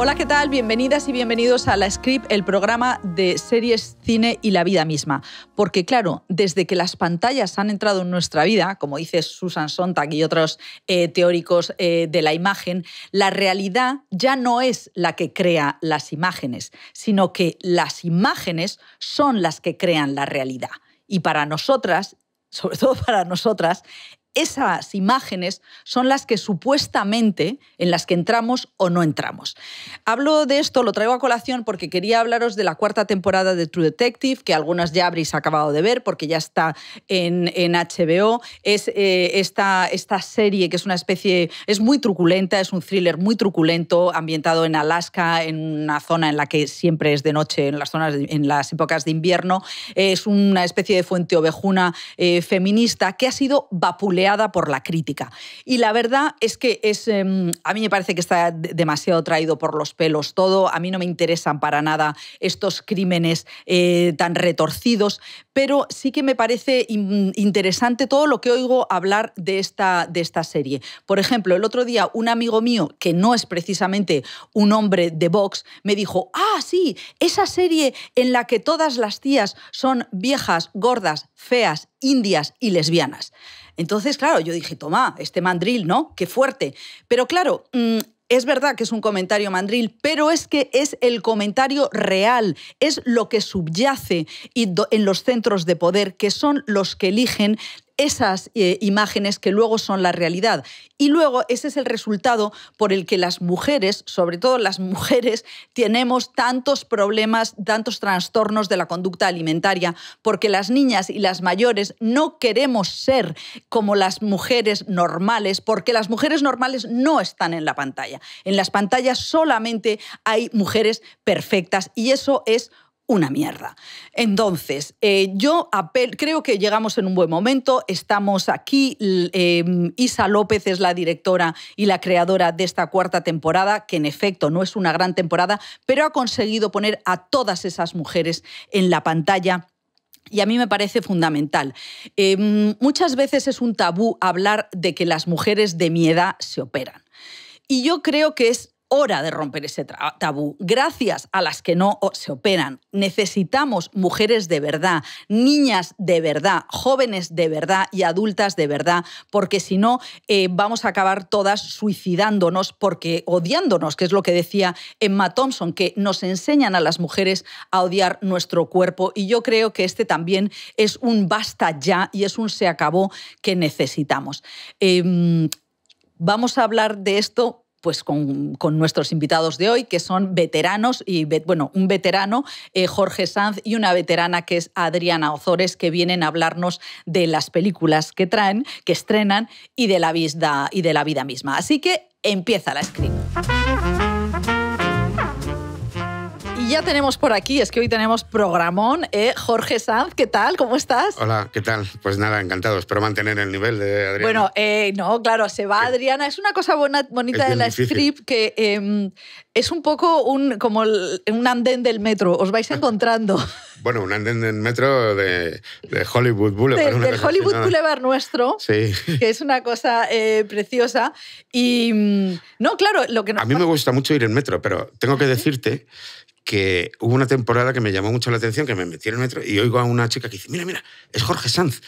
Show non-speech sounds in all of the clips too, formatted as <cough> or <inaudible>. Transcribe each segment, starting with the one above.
Hola, ¿qué tal? Bienvenidas y bienvenidos a La Script, el programa de series, cine y la vida misma. Porque claro, desde que las pantallas han entrado en nuestra vida, como dice Susan Sontag y otros eh, teóricos eh, de la imagen, la realidad ya no es la que crea las imágenes, sino que las imágenes son las que crean la realidad. Y para nosotras sobre todo para nosotras, esas imágenes son las que supuestamente en las que entramos o no entramos. Hablo de esto, lo traigo a colación porque quería hablaros de la cuarta temporada de True Detective, que algunas ya habréis acabado de ver porque ya está en, HBO. Es eh, esta, esta serie que es una especie, es muy truculenta, es un thriller muy truculento, ambientado en Alaska, en una zona en la que siempre es de noche, en las, zonas, en las épocas de invierno. Es una especie de fuente ovejuna eh, feminista que ha sido vapuleada por la crítica. Y la verdad es que es, em, a mí me parece que está demasiado traído por los pelos todo, a mí no me interesan para nada estos crímenes eh, tan retorcidos, pero sí que me parece interesante todo lo que oigo hablar de esta, de esta serie. Por ejemplo, el otro día un amigo mío, que no es precisamente un hombre de Vox, me dijo, ah, sí, esa serie en la que todas las tías son viejas, gordas, feas, indias y lesbianas. Entonces, claro, yo dije, toma, este mandril, ¿no? Qué fuerte. Pero claro, mm, es verdad que es un comentario mandril, pero es que es el comentario real, es lo que subyace en los centros de poder, que son los que eligen esas eh, imágenes que luego son la realidad. Y luego ese es el resultado por el que las mujeres, sobre todo las <laughs> mujeres, tenemos tantos problemas, tantos trastornos de la conducta alimentaria, porque las niñas y las mayores no queremos ser como las mujeres normales, porque las mujeres normales no están en la pantalla. En las pantallas solamente hay mujeres perfectas y eso es una mierda. Entonces, eh, yo creo que llegamos en un buen momento, estamos aquí, em, Isa López es la directora y la creadora de esta cuarta temporada, que en efecto no es una gran temporada, pero ha conseguido poner a todas esas mujeres en la pantalla y a mí me parece fundamental. Em, muchas veces es un tabú hablar de que las mujeres de mi edad se operan. Y yo creo que es hora de romper ese tabú, gracias a las que no se operan. Necesitamos mujeres de verdad, niñas de verdad, jóvenes de verdad y adultas de verdad, porque si no eh, vamos a acabar todas suicidándonos, porque odiándonos, que es lo que decía Emma Thompson, que nos enseñan a las mujeres a odiar nuestro cuerpo. Y yo creo que este también es un basta ya y es un se acabó que necesitamos. Em, vamos a hablar de esto pues con, nuestros invitados de hoy, que son veteranos, y bueno, un veterano, eh, Jorge Sanz, y una veterana que es Adriana Ozores, que vienen a hablarnos de las películas que traen, que estrenan, y de la vida, y de la vida misma. Así que empieza la screen ya tenemos por aquí, es que hoy tenemos programón, ¿eh? Jorge Sanz, ¿qué tal? ¿Cómo estás? Hola, ¿qué tal? Pues nada, encantado, espero mantener el nivel de Adriana. Bueno, eh, no, claro, se va Adriana, es una cosa bonita de la strip que em, es un poco un, como un andén del metro, os vais <laughs> encontrando. bueno, un andén del metro de, Hollywood Boulevard. del Hollywood Boulevard nuestro, sí. que es una cosa eh, preciosa. Y mm, no, claro, lo que... A mí me gusta mucho ir en metro, pero tengo que decirte que hubo una temporada que me llamó mucho la atención, que me metí en el metro y oigo a una chica que dice, mira, mira, es Jorge Sanz.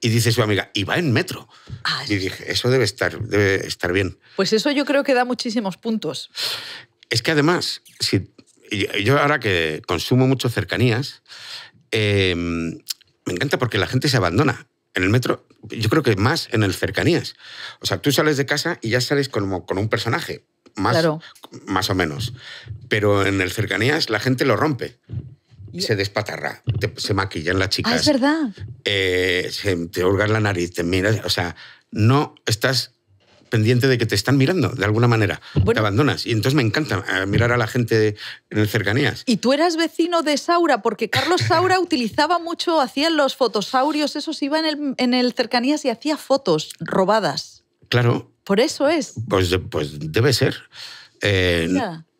Y dice su amiga, y va en metro. Ah, y dije, eso debe estar, debe estar bien. Pues eso yo creo que da muchísimos puntos. Es que además, si, yo ahora que consumo mucho cercanías, em, me encanta porque la gente se abandona en el metro, yo creo que más en el cercanías. O sea, tú sales de casa y ya sales como con un personaje más, más o menos. Pero en el cercanías la gente lo rompe. Se despatarra, se maquillan las chicas. Ah, es verdad. Eh, te holgas la nariz, te miras. O sea, no estás pendiente de que te están mirando, de alguna manera. te abandonas. Y entonces me encanta eh, mirar a la gente en el cercanías. Y tú eras vecino de Saura, porque Carlos Saura <laughs> utilizaba mucho, hacía los fotosaurios, esos iba en el, en el cercanías y hacía fotos robadas. Claro, ¿Por eso es? Pues, pues debe ser. Eh,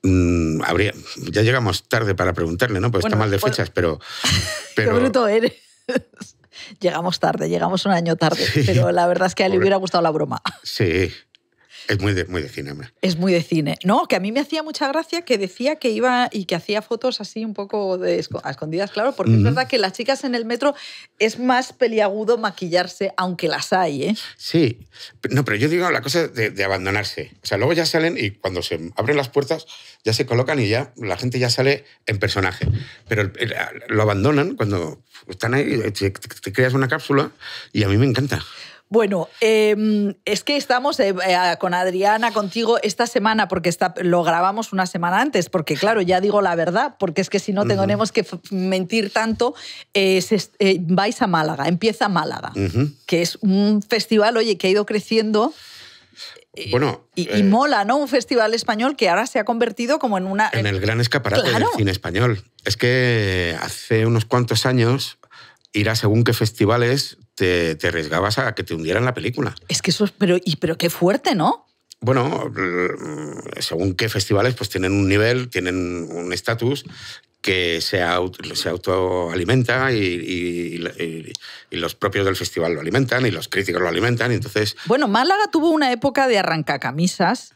mm, habría, ya llegamos tarde para preguntarle, ¿no? Pues está mal de fechas, pero... <laughs> Qué bruto eres. <laughs> llegamos tarde, llegamos un año tarde, pero la verdad es que a él hubiera gustado la broma. Sí, es muy de, muy de cine, Es muy de cine. No, que a mí me hacía mucha gracia que decía que iba y que hacía fotos así un poco de a escondidas, claro, porque es verdad que las chicas en el metro es más peliagudo maquillarse, aunque las hay, ¿eh? Sí. No, pero yo digo la cosa de, abandonarse. O sea, luego ya salen y cuando se abren las puertas ya se colocan y ya la gente ya sale en personaje. Pero lo abandonan cuando están ahí, te creas una cápsula y a mí me encanta. Bueno, em, es que estamos eh, eh, con Adriana, contigo, esta semana, porque lo grabamos una semana antes, porque claro, ya digo la verdad, porque es que si no tenemos que mentir tanto, eh, vais a Málaga, empieza Málaga, que es un festival, oye, que ha ido creciendo. Bueno, y, mola, ¿no? Un festival español que ahora se ha convertido como en una... En el gran escaparate del cine español. Es que hace unos cuantos años ir a según qué festivales te, arriesgabas a que te hundieran la película. Es que eso es, pero, y, pero qué fuerte, ¿no? Bueno, mm, según qué festivales, pues tienen un nivel, tienen un estatus que se, se autoalimenta y, los propios del festival lo alimentan y los críticos lo alimentan. entonces... Bueno, Málaga tuvo una época de arrancacamisas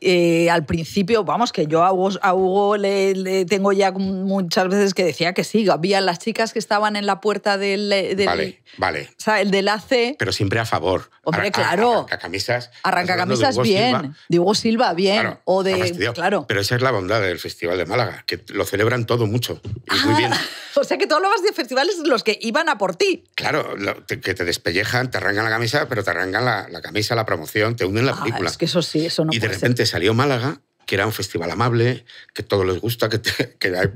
eh, al principio, vamos, que yo a Hugo, le, tengo ya muchas veces que decía que sí, había las chicas que estaban en la puerta del... Eh, vale, vale. O sea, el del C... Pero siempre a favor. Hombre, claro. Arranca camisas. Arranca bien. De Hugo Silva bien. o de... Claro. Pero esa es la bondad del Festival de Málaga, que lo celebran todo mucho. muy ah, bien. <laughs> O sea que todos los festivales festivales los que iban a por ti. Claro, que te despellejan, te arrancan la camisa, pero te arrancan la, camisa, la promoción, te hunden la ah, película. Es que eso sí, eso no Y de salió Málaga, que era un festival amable, que todos les gusta, que, <laughs> hay,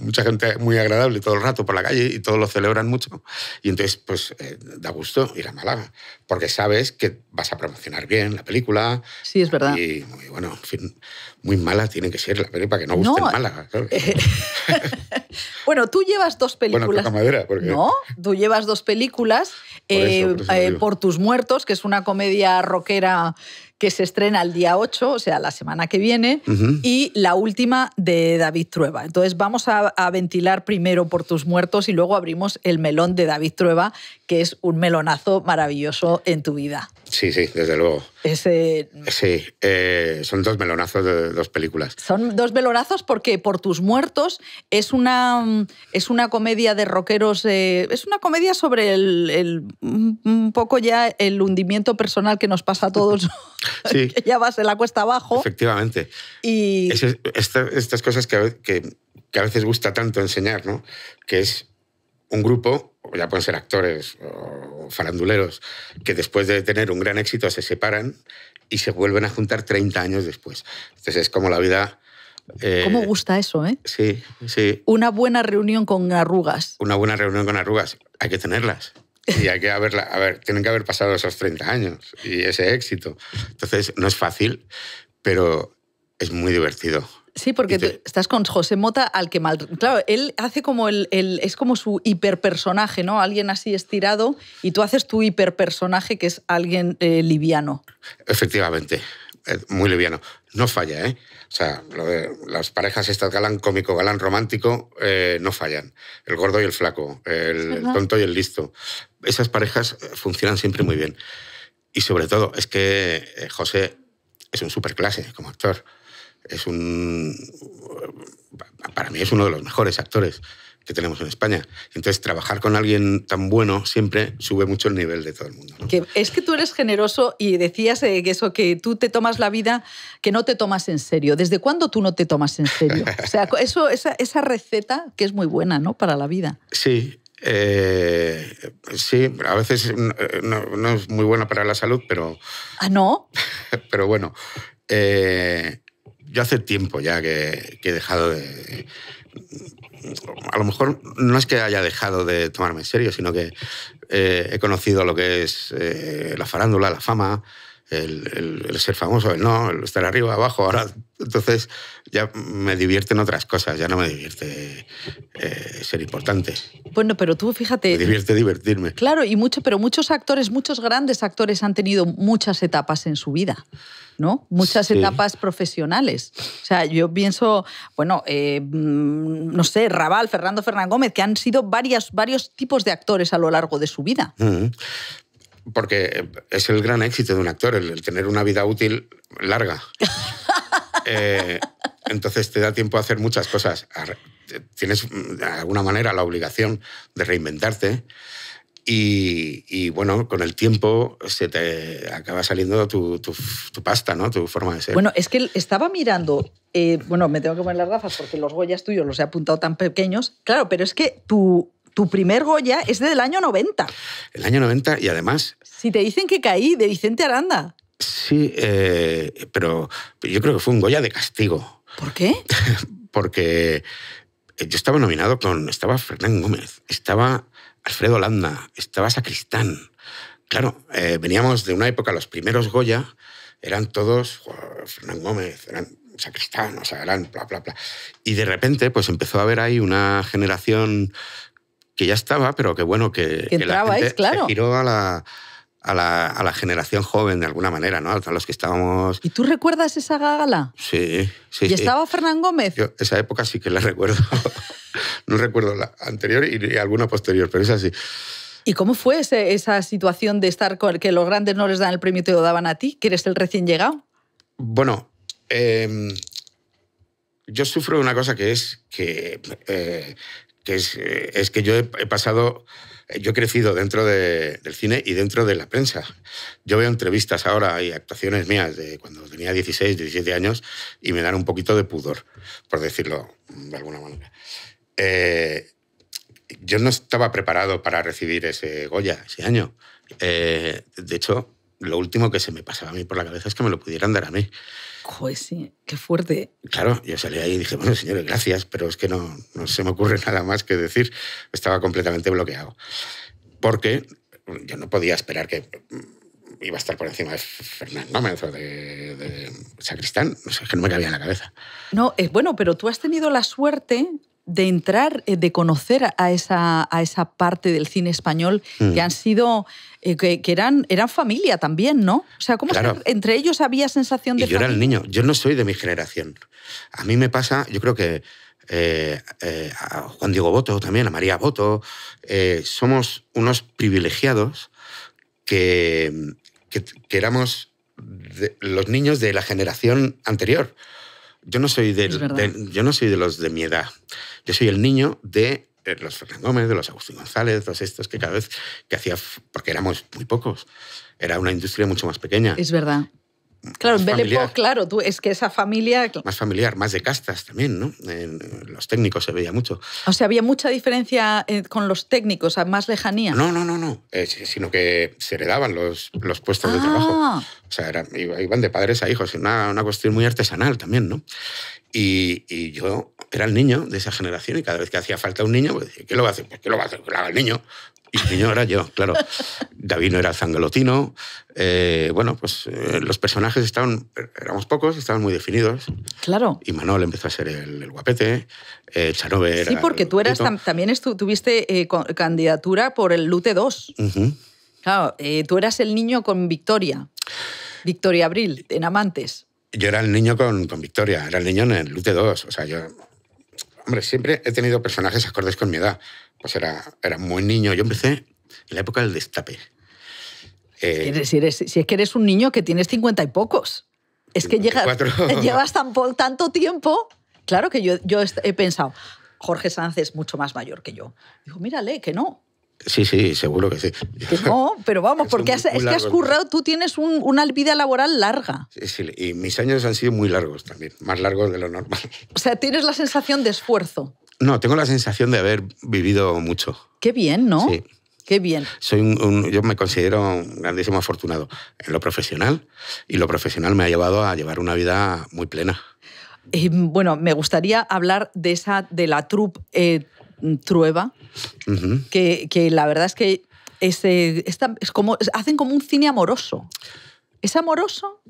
mucha gente muy agradable todo el rato por la calle y todos lo celebran mucho. Y entonces, pues, eh, da gusto ir a Málaga, porque sabes que vas a promocionar bien la película. Sí, es verdad. Y, muy, bueno, fin, muy mala tiene que ser la película, para que no guste Málaga. Eh, <laughs> bueno, tú llevas dos películas. Bueno, madera, No, tú llevas dos películas. Por, eh, por Tus Muertos, que es una comedia rockera que se estrena el día 8, o sea, la semana que viene, y la última de David Trueba. Entonces vamos a, a, ventilar primero por tus muertos y luego abrimos el melón de David Trueba, que es un melonazo maravilloso en tu vida. Sí, sí, desde luego. Ese... Sí, eh, son dos melonazos de dos películas. Son dos melonazos porque Por tus muertos es una, es una comedia de rockeros, eh, es una comedia sobre el, un poco ya el hundimiento personal que nos pasa a todos, <laughs> sí. que ya vas en la cuesta abajo. Efectivamente. Y... estas cosas que, que a veces gusta tanto enseñar, ¿no? que es un grupo ya pueden ser actores o faranduleros, que después de tener un gran éxito se separan y se vuelven a juntar 30 años después. Entonces es como la vida... Eh, ¿Cómo gusta eso, eh? Sí, sí. Una buena reunión con arrugas. Una buena reunión con arrugas. Hay que tenerlas. Y hay que haberla, a ver, tienen que haber pasado esos 30 años y ese éxito. Entonces, no es fácil, pero es muy divertido. Sí, porque estás con José Mota al que mal... Claro, él hace como el, Es como su hiperpersonaje, ¿no? Alguien así estirado y tú haces tu hiperpersonaje que es alguien eh, liviano. Efectivamente, eh, muy liviano. No falla, ¿eh? O sea, las parejas estas galán cómico, galán romántico, eh, no fallan. El gordo y el flaco, el, el tonto y el listo. Esas parejas funcionan siempre muy bien. Y sobre todo, es que José es un superclase como actor es un. Eh, para mí es uno de los mejores actores que tenemos en España. Entonces, trabajar con alguien tan bueno siempre sube mucho el nivel de todo el mundo. es que tú eres generoso y decías eh, que eso, que tú te tomas la vida que no te tomas en serio. ¿Desde cuándo tú no te tomas en serio? O sea, eso, esa, esa receta que es muy buena, ¿no? Para la vida. Sí. Eh, sí, a veces no, es muy buena para la salud, pero... Ah, no. <laughs> pero bueno, yo hace tiempo ya que, he dejado de... A lo mejor no es que haya dejado de tomarme en serio, sino que eh, he conocido lo que es eh, la farándula, la fama, el, ser famoso, el no, estar arriba, abajo. Ahora, entonces ya me divierten otras cosas, ya no me divierte eh, ser importante. Bueno, pero tú fíjate. Me divierte divertirme. Claro, y mucho, pero muchos actores, muchos grandes actores han tenido muchas etapas en su vida. ¿no? Muchas etapas profesionales. O sea, yo pienso, bueno, eh, mm, no sé, Raval, Fernando Fernández Gómez, que han sido varias, varios tipos de actores a lo largo de su vida. Mm porque es el gran éxito de un actor, el, tener una vida útil larga. <laughs> Eh, entonces te da tiempo a hacer muchas cosas. Tienes mm, de alguna manera la obligación de reinventarte. Y, bueno, con el tiempo se te acaba saliendo tu, pasta, ¿no? Tu forma de ser. Bueno, es que estaba mirando, eh, bueno, me tengo que poner las gafas porque los huellas tuyos los he apuntado tan pequeños, claro, pero es que tu, tu primer Goya es del año 90. El año 90 y además... Si te dicen que caí, de Vicente Aranda. Sí, eh, pero yo creo que fue un Goya de castigo. ¿Por qué? <laughs> Porque yo estaba nominado con... Estaba Fernán Gómez, estaba Alfredo Landa, estaba Sacristán. Claro, eh, veníamos de una época, los primeros Goya eran todos Fernán Gómez, eran sacristán, o sea, eran bla, bla, bla. Y de repente, pues empezó a haber ahí una generación que ya estaba, pero que bueno, que, que, claro. se giró a la, a, la, a la, generación joven de alguna manera, ¿no? A los que estábamos... ¿Y tú recuerdas esa gala? Sí, sí. ¿Y estaba Fernán Gómez? esa época sí que la recuerdo. <laughs> no recuerdo la anterior y alguna posterior, pero es así ¿Y cómo fue esa situación de estar con que los grandes no les dan el premio y te lo daban a ti, que eres el recién llegado? Bueno, em, yo sufro de una cosa que es que, eh, que eh, es, que yo he, pasado yo he crecido dentro del cine y dentro de la prensa. Yo veo entrevistas ahora y actuaciones mías de cuando tenía 16, 17 años y me dan un poquito de pudor, por decirlo de alguna manera. Eh, yo no estaba preparado para recibir ese Goya ese año. Eh, de hecho, lo último que se me pasaba a mí por la cabeza es que me lo pudieran dar a mí. Joder, sí, qué fuerte. Claro, yo salí ahí y dije, bueno, señores, gracias, pero es que no, no se me ocurre <laughs> nada más que decir. Estaba completamente bloqueado. Porque yo no podía esperar que iba a estar por encima de Fernando Menzo, de, Sacristán. No sé, que no me cabía en la cabeza. No, es eh, bueno, pero tú has tenido la suerte de entrar, eh, de conocer a esa, a esa parte del cine español mm. que han sido eh, que, eran, eran familia también, ¿no? O sea, ¿cómo entre ellos había sensación de... yo era el niño, yo no soy de mi generación. A mí me pasa, yo creo que eh, eh, a Juan Diego Boto también, a María Boto, somos unos privilegiados que, que, éramos los niños de la generación anterior. Yo no, soy yo no soy de los de mi edad. Yo soy el niño de eh, los Fernández Gómez, de los Agustín González, de todos estos que cada vez que hacía, porque éramos muy pocos, era una industria mucho más pequeña. Es verdad. Claro, en claro, tú, es que esa familia... Más familiar, más de castas también, ¿no? En los técnicos se veía mucho. O sea, había mucha diferencia eh, con los técnicos, más lejanía. No, no, no, no, eh, sino que se heredaban los, los puestos de trabajo. Ah. O sea, iban de padres a hijos, una, una cuestión muy artesanal también, ¿no? Y, y yo era el niño de esa generación y cada vez que hacía falta un niño, pues ¿qué lo va a hacer? Pues ¿qué lo va a hacer? Que lo haga el niño. Y el niño era yo, claro. <laughs> David no era zangalotino. Eh, bueno, pues eh, los personajes estaban, éramos pocos, estaban muy definidos. Claro. Y Manuel empezó a ser el, guapete. Eh, Sí, porque tú eras también tuviste eh, candidatura por el Lute 2. Claro, eh, tú eras el niño con Victoria. Victoria Abril, en Amantes. Yo era el niño con, con Victoria, era el niño en el Lute 2. O sea, yo Hombre, siempre he tenido personajes acordes con mi edad. Pues era, era muy niño. Yo empecé en la época del destape. si eh, es que eres un niño que tienes cincuenta y pocos. Es que llegas, <laughs> llevas tan, tanto tiempo. Claro que yo, yo he pensado, Jorge Sanz es mucho más mayor que yo. Digo, mírale, que no. Sí, sí, seguro que sí. no, pero vamos, <laughs> porque es que has currado, tú tienes una vida laboral larga. Sí, sí, y mis años han sido muy largos también, más largos de lo normal. O sea, tienes la sensación de esfuerzo. No, tengo la sensación de haber vivido mucho. Qué bien, ¿no? Sí. Qué bien. Soy yo me considero un grandísimo afortunado en lo profesional y lo profesional me ha llevado a llevar una vida muy plena. Eh, bueno, me gustaría hablar de esa de la troupe eh, Trueba, que, que, la verdad es que ese, es como, hacen como un cine amoroso. ¿Es amoroso?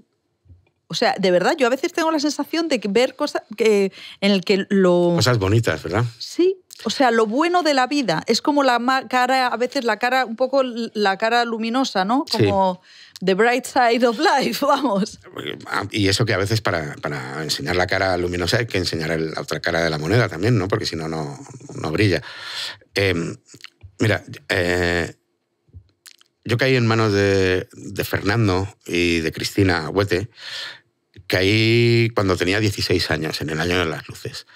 O sea, de verdad, yo a veces tengo la sensación de ver cosas que, en el que lo... Cosas bonitas, ¿verdad? Sí, o sea, lo bueno de la vida es como la cara, a veces la cara, un poco la cara luminosa, ¿no? Como the bright side of life, <laughs> vamos. Y eso que a veces para, para, enseñar la cara luminosa hay que enseñar la otra cara de la moneda también, ¿no? Porque si no, no, no brilla. Em, mira, eh, yo caí en manos de, Fernando y de Cristina Huete, caí cuando tenía 16 años, en el año de las luces.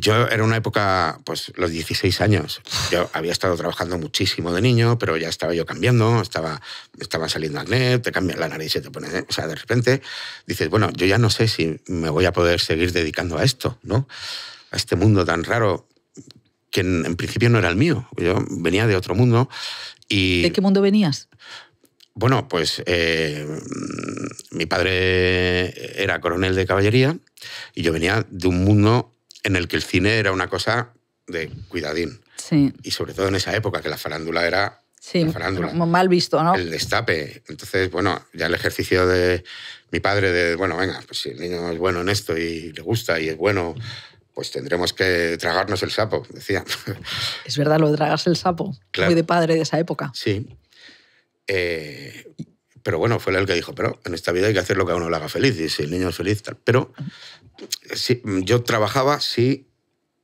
Yo era una época, pues los 16 años. Yo había estado trabajando muchísimo de niño, pero ya estaba yo cambiando, estaba, estaba saliendo net, te cambian la nariz y te pone, ¿eh? o sea, de repente dices, bueno, yo ya no sé si me voy a poder seguir dedicando a esto, ¿no? A este mundo tan raro que en, principio no era el mío. Yo venía de otro mundo y... ¿De qué mundo venías? Bueno, pues eh, mi padre era coronel de caballería y yo venía de un mundo en el que el cine era una cosa de cuidadín. Y sobre todo en esa época, que la farándula era Sí, mal visto, ¿no? El destape. Entonces, bueno, ya el ejercicio de mi padre de, bueno, venga, pues si el niño es bueno en esto y le gusta y es bueno pues tendremos que tragarnos el sapo, decía. Es verdad lo de tragarse el sapo, muy de padre de esa época. Sí. Eh, pero bueno, fue él el que dijo, pero en esta vida hay que hacer lo que a uno le haga feliz, y si el niño es feliz, tal. Pero yo trabajaba sí,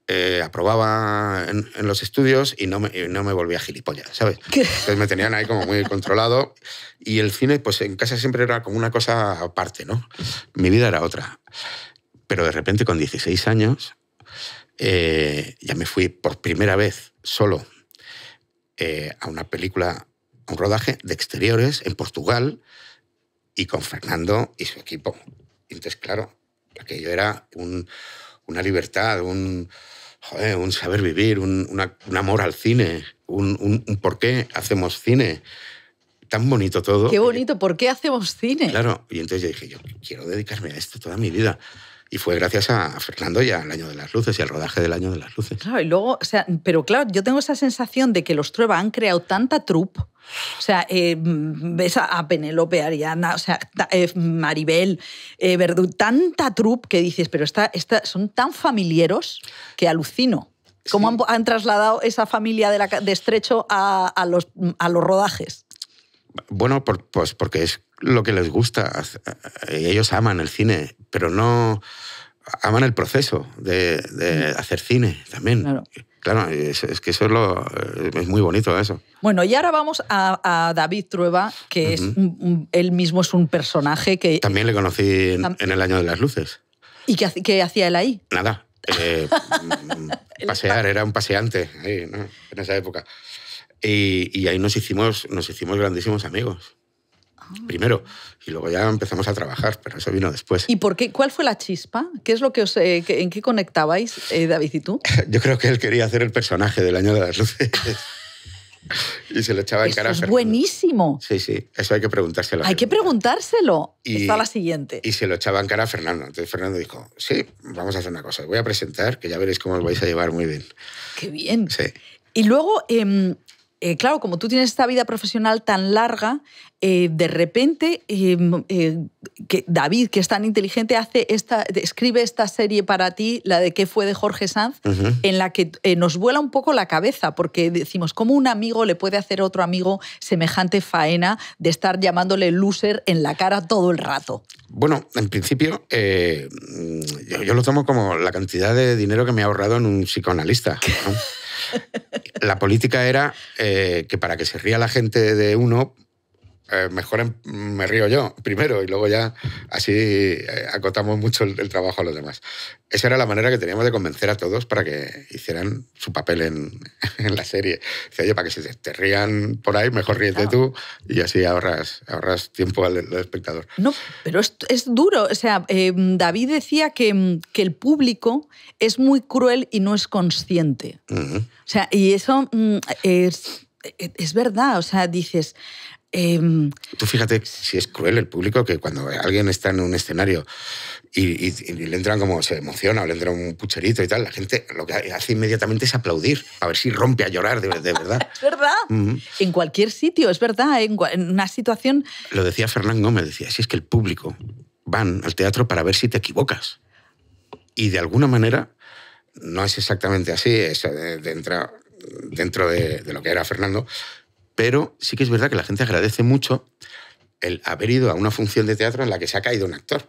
eh, aprobaba en, los estudios y no me, no me volvía gilipollas, ¿sabes? Entonces me tenían ahí como muy controlado. Y el cine, pues en casa siempre era como una cosa aparte, ¿no? Mi vida era otra. Pero de repente con 16 años eh, ya me fui por primera vez solo eh, a una película, a un rodaje de exteriores en Portugal y con Fernando y su equipo. Entonces, claro, aquello era una libertad, un, joder, un saber vivir, un, amor al cine, un, un por qué hacemos cine tan bonito todo. Qué bonito, ¿por qué hacemos cine? Claro, y entonces yo dije, yo quiero dedicarme a esto toda mi vida. Y fue gracias a Fernando y al Año de las Luces y al rodaje del Año de las Luces. Claro, y luego, o sea, pero claro, yo tengo esa sensación de que los Trueba han creado tanta troupe. O sea, ves eh, mm, a Penélope, Ariana, o sea, eh, Maribel, eh, Verdú, tanta troupe que dices, pero está son tan familieros que alucino. ¿Cómo han, han, trasladado esa familia de, la, de estrecho a, a, los, a los rodajes? Bueno, pues porque es lo que les gusta. Ellos aman el cine, pero no aman el proceso de, hacer cine también. Claro. es, que eso es, muy bonito eso. Bueno, y ahora vamos a, David Trueba, que es él mismo es un personaje que... También le conocí en, el Año de las Luces. ¿Y qué, hacía él ahí? Nada, eh, <laughs> mm, pasear, era un paseante en esa época. Y, y, ahí nos hicimos, nos hicimos grandísimos amigos primero y luego ya empezamos a trabajar, pero eso vino después. ¿Y por qué? ¿Cuál fue la chispa? ¿Qué es lo que eh, en qué conectabais, eh, David y tú? <laughs> Yo creo que él quería hacer el personaje del año de las luces. <laughs> y se lo echaba en cara. Es buenísimo. Sí, sí, eso hay que preguntárselo. Hay que preguntárselo. Y, Está la siguiente. Y se lo echaba en cara a Fernando. Entonces Fernando dijo, sí, vamos a hacer una cosa, voy a presentar, que ya veréis cómo os vais a llevar muy bien. Qué bien. Sí. Y luego, em, eh, claro, como tú tienes esta vida profesional tan larga, eh, de repente eh, que David, que es tan inteligente, hace esta, escribe esta serie para ti, la de qué fue de Jorge Sanz, en la que nos vuela un poco la cabeza, porque decimos, ¿cómo un amigo le puede hacer a otro amigo semejante faena de estar llamándole loser en la cara todo el rato? Bueno, en principio, yo, lo tomo como la cantidad de dinero que me he ahorrado en un psicoanalista. <laughs> La política era eh, que para que se ría la gente de uno, eh, mejor em, me río yo primero y luego ya así eh, acotamos mucho el, trabajo a los demás. Esa era la manera que teníamos de convencer a todos para que hicieran su papel en, <laughs> la serie. sea yo para que se te, rían por ahí, mejor ríete ah. tú y así ahorras, ahorras tiempo al, espectador. No, pero es, es duro. O sea, eh, David decía que, que, el público es muy cruel y no es consciente. O sea, y eso mm, es es verdad, o sea, dices, Em, Tú fíjate si es cruel el público que cuando alguien está en un escenario y, le entran como se emociona o le entran un pucherito y tal, la gente lo que hace inmediatamente es aplaudir, a ver si rompe a llorar de, verdad. <laughs> es verdad. En cualquier sitio, es verdad, en, una situación... Lo decía Fernán Gómez, decía, si es que el público van al teatro para ver si te equivocas. Y de alguna manera, no es exactamente así, eh, dentro, dentro de lo que era Fernando, pero sí que es verdad que la gente agradece mucho el haber ido a una función de teatro en la que se ha caído un actor,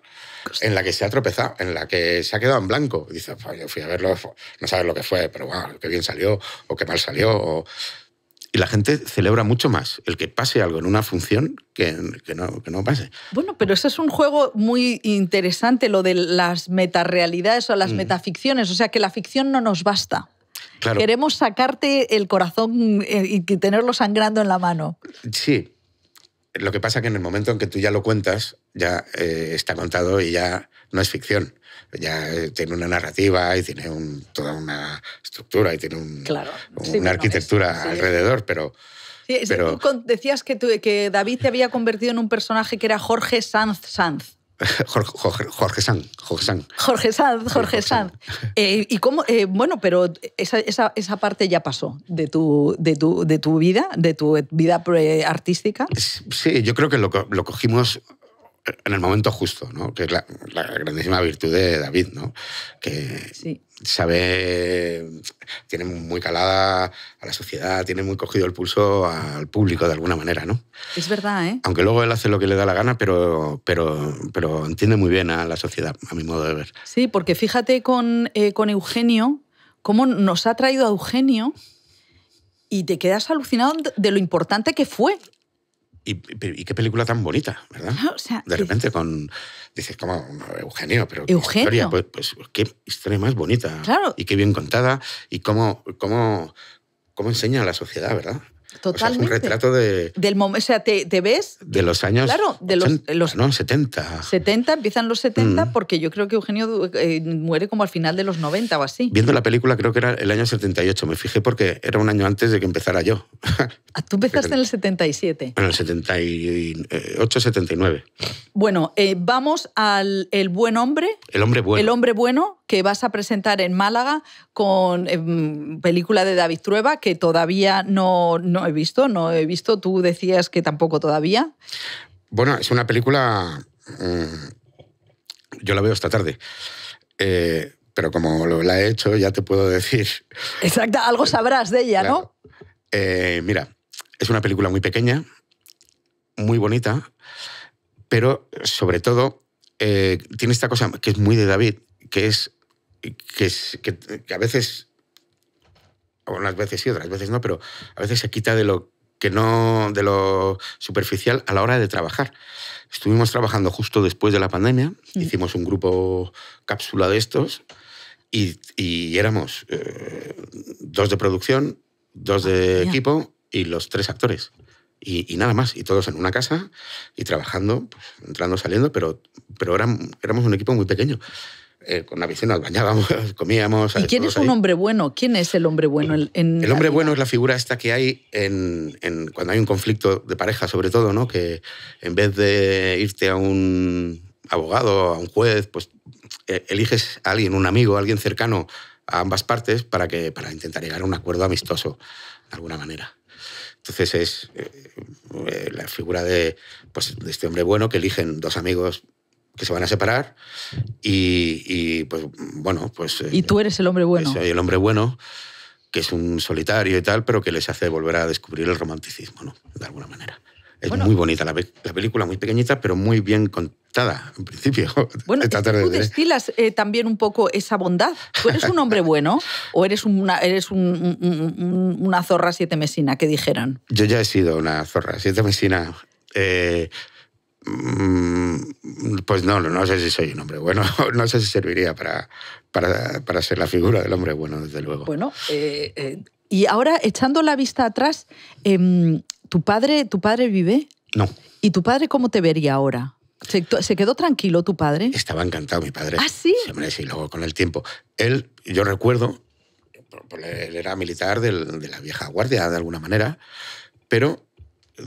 en la que se ha tropezado, en la que se ha quedado en blanco. Dice, pues yo fui a verlo, no sabes lo que fue, pero qué bien salió o qué mal salió. Y la gente celebra mucho más el que pase algo en una función que, no, que pase. Bueno, pero eso es un juego muy interesante, lo de las metarealidades o las mm. metaficciones. O sea, que la ficción no nos basta. Queremos sacarte el corazón eh, y tenerlo sangrando en la mano. Sí. Lo que pasa es que en el momento en que tú ya lo cuentas, ya eh, está contado y ya no es ficción. Ya eh, tiene una narrativa y tiene toda una estructura y tiene un, una arquitectura sí, alrededor, pero... pero... tú decías que, que David te había convertido en un personaje que era Jorge Sanz Sanz. <laughs> Jorge, Jorge, Jorge Sanz. Jorge Sanz, Jorge Sanz. <laughs> Eh, y cómo, eh, bueno, pero esa, parte ya pasó de tu, de, tu, de tu vida, de tu vida artística. Sí, yo creo que lo, lo cogimos en el momento justo, que es la, grandísima virtud de David, ¿no? que sabe, tiene muy calada a la sociedad, tiene muy cogido el pulso al público de alguna manera. ¿no? Es verdad, ¿eh? Aunque luego él hace lo que le da la gana, pero, pero, pero entiende muy bien a la sociedad, a mi modo de ver. Sí, porque fíjate con, eh, con Eugenio, cómo nos ha traído a Eugenio y te quedas alucinado de lo importante que fue y, qué película tan bonita, ¿verdad? de repente con... Dices, como Eugenio, pero Eugenio. Qué historia, pues, pues, qué historia más bonita. Y qué bien contada y cómo, cómo, cómo enseña a la sociedad, ¿verdad? Totalmente. es un retrato de... Del o sea, te, ves... De los años... Claro, de los... los 70. 70, empiezan los 70 mm. porque yo creo que Eugenio eh, muere como al final de los 90 o así. Viendo la película creo que era el año 78, me fijé porque era un año antes de que empezara yo. Ah, tú empezaste en el 77. En el 78, 79. Bueno, eh, vamos al El Buen Hombre. El Hombre Bueno. El Hombre Bueno, que vas a presentar en Málaga con em, película de David Trueba, que todavía no he visto, no he visto. Tú decías que tampoco todavía. Bueno, es una película... Mm, yo la veo esta tarde. Eh, pero como la he hecho, ya te puedo decir. Exacto, algo sabrás de ella, ¿no? Eh, mira, es una película muy pequeña, muy bonita, pero sobre todo eh, tiene esta cosa que es muy de David, que es que a veces unas veces sí, otras veces no, pero a veces se quita de lo que no, de lo superficial a la hora de trabajar. Estuvimos trabajando justo después de la pandemia, mm. hicimos un grupo cápsula de estos y, y éramos eh, dos de producción, dos de ah, equipo y los tres actores. Y, nada más, y todos en una casa y trabajando, pues, entrando, saliendo, pero, pero éramos un equipo muy pequeño. Eh, con la piscina nos bañábamos, <laughs> comíamos. ¿Y quién es un hombre bueno? ¿Quién es el hombre bueno? el hombre bueno es la figura esta que hay en, cuando hay un conflicto de pareja, sobre todo, ¿no? Que en vez de irte a un abogado, a un juez, pues eh, eliges a alguien, un amigo, alguien cercano a ambas partes para, que, para intentar llegar a un acuerdo amistoso, de alguna manera. Entonces es eh, la figura de, pues, de este hombre bueno que eligen dos amigos que se van a separar y, pues bueno, pues... Y tú eh, eres el hombre bueno. Soy el hombre bueno, que es un solitario y tal, pero que les hace volver a descubrir el romanticismo, ¿no? De alguna manera. Es muy bonita la, película, muy pequeñita, pero muy bien contada, en principio. <laughs> Bueno, <laughs> tú destilas eh, también un poco esa bondad. ¿Tú eres un hombre <laughs> bueno o eres una, eres una zorra siete mesina, que dijeran? Yo ya he sido una zorra siete mesina. Eh, Mm, pues no, no sé si soy un hombre bueno, <laughs> no sé si serviría para, para, ser la figura del hombre bueno, desde luego. Bueno, eh, eh, y ahora echando la vista atrás, em, ¿tu, padre, ¿tu padre vive? No. ¿Y tu padre cómo te vería ahora? ¿Se, quedó tranquilo tu padre? Estaba encantado mi padre. ¿Ah, sí? Sí, luego con el tiempo. Él, yo recuerdo, pues, él era militar de la vieja guardia, de alguna manera, pero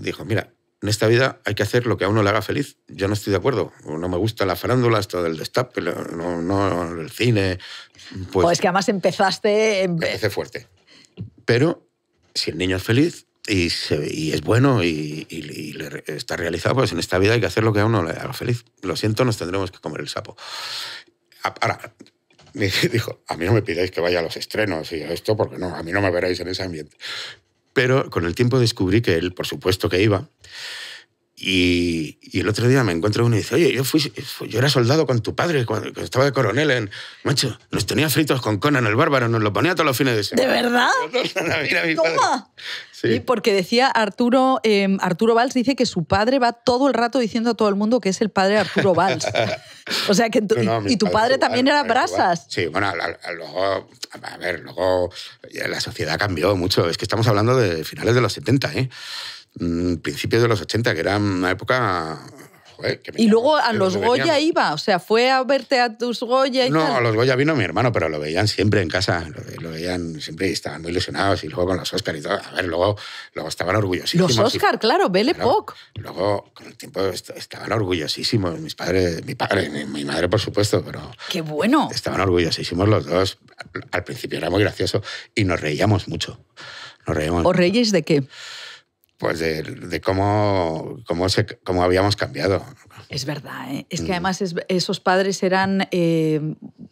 dijo, mira, en esta vida hay que hacer lo que a uno le haga feliz. Yo no estoy de acuerdo. No me gusta la farándula, esto del destape, no, no el cine. Pues, es pues que además empezaste... Empecé fuerte. Pero si el niño es feliz y, y es bueno y, está realizado, pues en esta vida hay que hacer lo que a uno le haga feliz. Lo siento, nos tendremos que comer el sapo. Ahora, me <laughs> dijo, a mí no me pidáis que vaya a los estrenos y a esto, porque no, a mí no me veréis en ese ambiente. Pero con el tiempo descubrí que él, por supuesto que iba, y, el otro día me encuentro uno y dice, oye, yo, fui, yo era soldado con tu padre, cuando estaba de coronel en... Macho, nos tenía fritos con Conan el bárbaro, nos lo ponía todos los fines de semana. <laughs> ¿De verdad? ¡Toma! Sí. porque decía Arturo, em, Arturo Valls, dice que su padre va todo el rato diciendo a todo el mundo que es el padre de Arturo Valls. <laughs> o sea, que y, tu padre, también era brasas. Sí, bueno, luego, a ver, luego eh, la sociedad cambió mucho. Es que estamos hablando de finales de los 70, ¿eh? Mm, principios de los 80, que era una época y luego a los Goya iba, o sea, fue a verte a tus Goya y No, a los Goya vino mi hermano, pero lo veían siempre en casa, lo, veían siempre y estaban muy ilusionados y luego con los Oscar y todo. A ver, luego, luego estaban orgullosísimos. Los Oscar, claro, Belle Luego, con el tiempo, estaban orgullosísimos mis padres, mi padre, mi madre, por supuesto, pero... ¡Qué bueno! Estaban orgullosísimos los dos. Al principio era muy gracioso y nos reíamos mucho. Nos reíamos ¿Os reíais de qué? pues de, cómo, habíamos cambiado. Es verdad, ¿eh? es que mm. además esos padres eran, eh,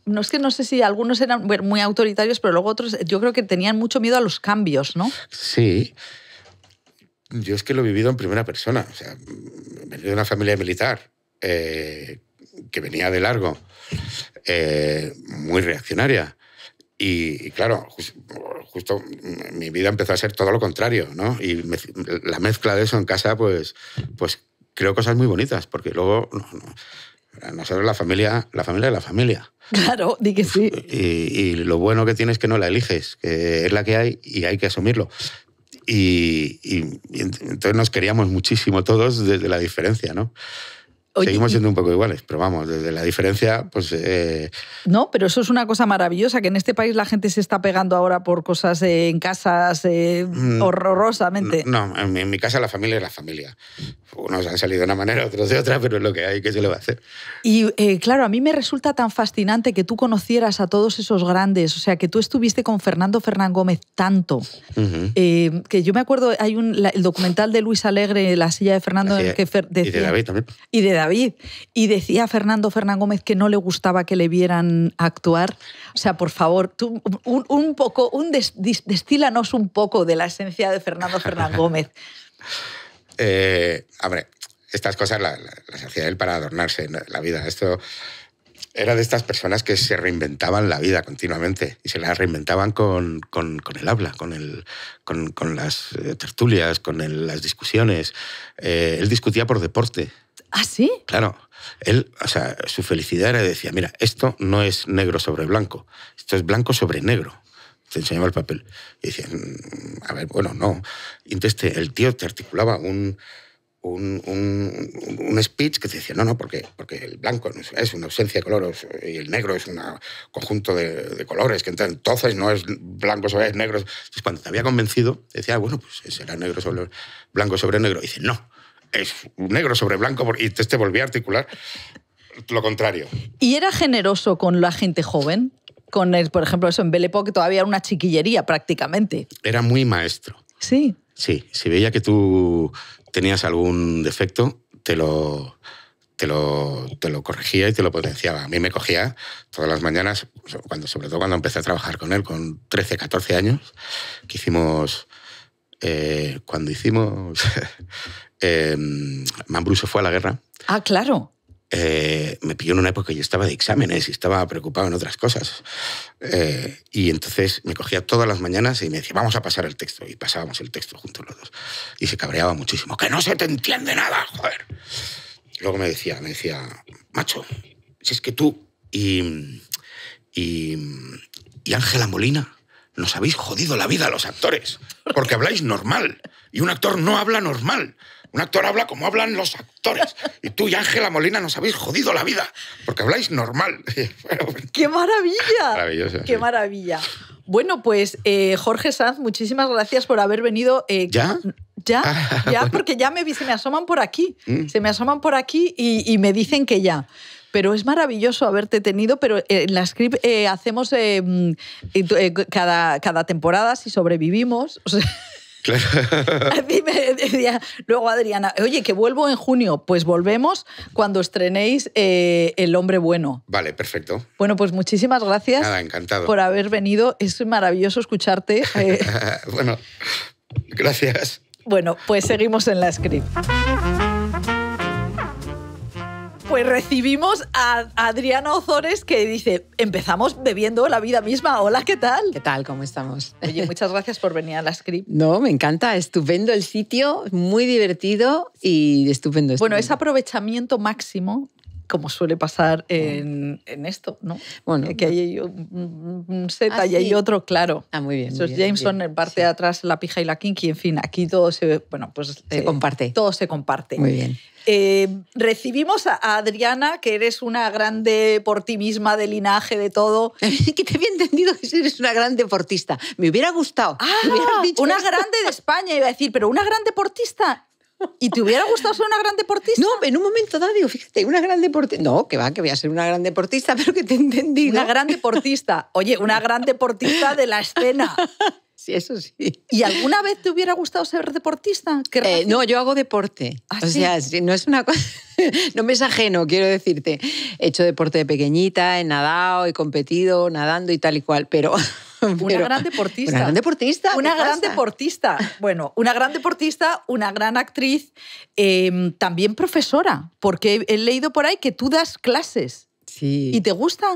no es que no sé si algunos eran muy autoritarios, pero luego otros, yo creo que tenían mucho miedo a los cambios, ¿no? Sí, yo es que lo he vivido en primera persona, o sea, venía de una familia militar eh, que venía de largo, muy reaccionaria y, claro, justo mi vida empezó a ser todo lo contrario, ¿no? Y la mezcla de eso en casa, pues, pues creo cosas muy bonitas, porque luego no, nosotros la familia, la familia es la familia. Claro, di que sí. Y, y, lo bueno que tienes es que no la eliges, que es la que hay y hay que asumirlo. Y, y entonces nos queríamos muchísimo todos desde la diferencia, ¿no? Seguimos siendo un poco iguales, pero vamos, desde la diferencia, pues... Eh, no, pero eso es una cosa maravillosa, que en este país la gente se está pegando ahora por cosas eh, en casas eh, mm, horrorosamente. No, en, mi, casa la familia es la familia. Unos han salido de una manera, otros de otra, pero es lo que hay, que se le va a hacer? Y claro, a mí me resulta tan fascinante que tú conocieras a todos esos grandes, o sea, que tú estuviste con Fernando Fernán Gómez tanto, que yo me acuerdo, hay un, el documental de Luis Alegre, La silla de Fernando, que... decía, y de David también. Y de David y decía Fernando Fernán Gómez que no le gustaba que le vieran actuar. O sea, por favor, tú, un, poco, un destílanos un poco de la esencia de Fernando Fernán Gómez. <laughs> Eh, hombre, estas cosas las, hacía él para adornarse la vida. Esto era de estas personas que se reinventaban la vida continuamente y se la reinventaban con, el habla, con, con, las eh, tertulias, con las discusiones. Eh, él discutía por deporte. ¿Ah, sí? Claro. Él, o sea, su felicidad era, decía, mira, esto no es negro sobre blanco, esto es blanco sobre negro. Te enseñaba el papel. Y decía, mm, a ver, bueno, no. Entonces el tío te articulaba un, un, un, speech que te decía, no, no, porque, porque el blanco es una ausencia de colores y el negro es un conjunto de, colores, que entonces no es blanco sobre negro. Entonces, cuando te había convencido, decía, ah, bueno, pues será negro sobre blanco sobre negro. Y dice, no, es negro sobre blanco y te volví a articular lo contrario. ¿Y era generoso con la gente joven? Con, él por ejemplo, eso en Belle que todavía era una chiquillería prácticamente. Era muy maestro. Sí. Sí, si veía que tú tenías algún defecto, te lo, te te lo corregía y te lo potenciaba. A mí me cogía todas las mañanas, cuando, sobre todo cuando empecé a trabajar con él, con 13, 14 años, que hicimos... Eh, cuando hicimos <laughs> Em, Mambruso fue a la guerra. Ah, claro. Eh, me pilló en una época que yo estaba de exámenes y estaba preocupado en otras cosas. Eh, y entonces me cogía todas las mañanas y me decía, vamos a pasar el texto. Y pasábamos el texto juntos los dos. Y se cabreaba muchísimo, que no se te entiende nada, joder. luego me decía, me decía, macho, si es que tú y, y, y Ángela Molina nos habéis jodido la vida a los actores, porque habláis normal. Y un actor no habla normal. Un actor habla como hablan los actores. Y tú y Ángela Molina nos habéis jodido la vida, porque habláis normal. <laughs> ¡Qué maravilla! ¡Qué maravilla! Bueno, pues eh, Jorge Sanz, muchísimas gracias por haber venido. Eh, ¿Ya? Ya, ah, ya, <laughs> porque ya me, se me asoman por aquí. Mm. Se me asoman por aquí y, me dicen que ya pero es maravilloso haberte tenido. Pero eh, en la script hacemos mm, cada, cada temporada, si sobrevivimos. <laughs> O sea, <laughs> luego Adriana, oye, que vuelvo en junio. Pues volvemos cuando estrenéis eh, El Hombre Bueno. Vale, perfecto. Bueno, pues muchísimas gracias. Nada, encantado. Por haber venido. Es maravilloso escucharte. Eh. <laughs> bueno, gracias. Bueno, pues seguimos en la script pues recibimos a Adriana Ozores que dice, empezamos bebiendo la vida misma. Hola, ¿qué tal? ¿Qué tal? ¿Cómo estamos? Oye, muchas gracias por venir a la script. No, me encanta, estupendo el sitio, muy divertido y estupendo. estupendo. Bueno, es aprovechamiento máximo como suele pasar en, esto, ¿no? Bueno, que hay un Z y ah, hay otro, claro. Ah, muy bien. Jameson, en parte de atrás, la pija y la kinky, en fin, aquí todo se, bueno, pues, se eh, comparte. Todo se comparte. Muy bien. Eh, recibimos a Adriana, que eres una grande por ti de linaje, de todo. <laughs> que te había entendido que eres una gran deportista. Me hubiera gustado. Ah, una grande de España, iba a decir, pero una gran deportista. ¿Y te hubiera gustado ser una gran deportista? No, en un momento dado digo, fíjate, una gran deportista. No, que va, que voy a ser una gran deportista, <laughs> pero que te entendí. Una gran deportista. Oye, una gran deportista de la escena. <laughs> Sí, eso sí. ¿Y alguna vez te hubiera gustado ser deportista? Eh, no, yo hago deporte. ¿Ah, o sea, no es una cosa. <laughs> no me es ajeno, quiero decirte. He hecho deporte de pequeñita, he nadado, he competido, nadando y tal y cual, pero. <laughs> una gran deportista. Una gran deportista. Una gran deportista. Bueno, una gran deportista, una gran actriz, em, también profesora, porque he leído por ahí que tú das clases. ¿Y te gusta?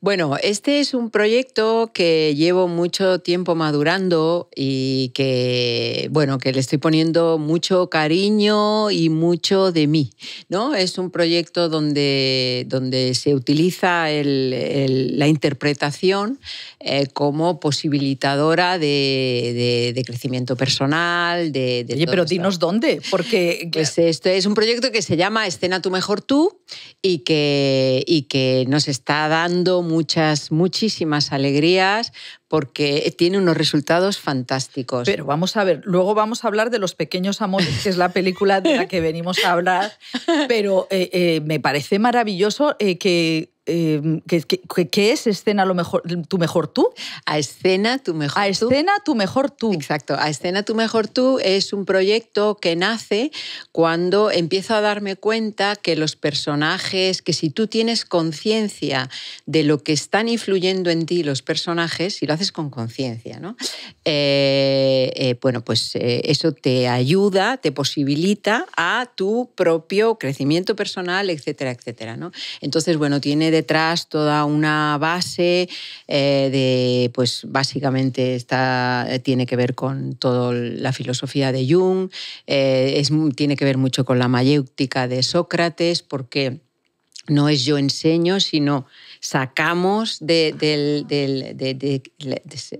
Bueno, este es un proyecto que llevo mucho tiempo madurando y que, bueno, que le estoy poniendo mucho cariño y mucho de mí, ¿no? Es un proyecto donde, donde se utiliza la interpretación eh, como posibilitadora de, crecimiento personal, de... Oye, pero dinos dónde, porque... este es un proyecto que se llama Escena tu mejor tú y que y que nos está dando muchas, muchísimas alegrías porque tiene unos resultados fantásticos. Pero vamos a ver, luego vamos a hablar de Los Pequeños Amores, que es la película de la que venimos a hablar, <laughs> pero eh, eh, me parece maravilloso eh, que Em, ¿qué, es escena lo mejor, tu mejor tú? A escena tu mejor a tú. A escena tu mejor tú. Exacto, a escena tu mejor tú es un proyecto que nace cuando empiezo a darme cuenta que los personajes, que si tú tienes conciencia de lo que están influyendo en ti los personajes, si lo haces con conciencia, ¿no? Eh, eh, bueno, pues eh, eso te ayuda, te posibilita a tu propio crecimiento personal, etcétera, etcétera, ¿no? Entonces, bueno, tiene de detrás toda una base eh, de, pues básicamente está, eh, tiene que ver con toda la filosofía de Jung, eh, es, tiene que ver mucho con la mayéutica de Sócrates, porque no es yo enseño, sino sacamos de,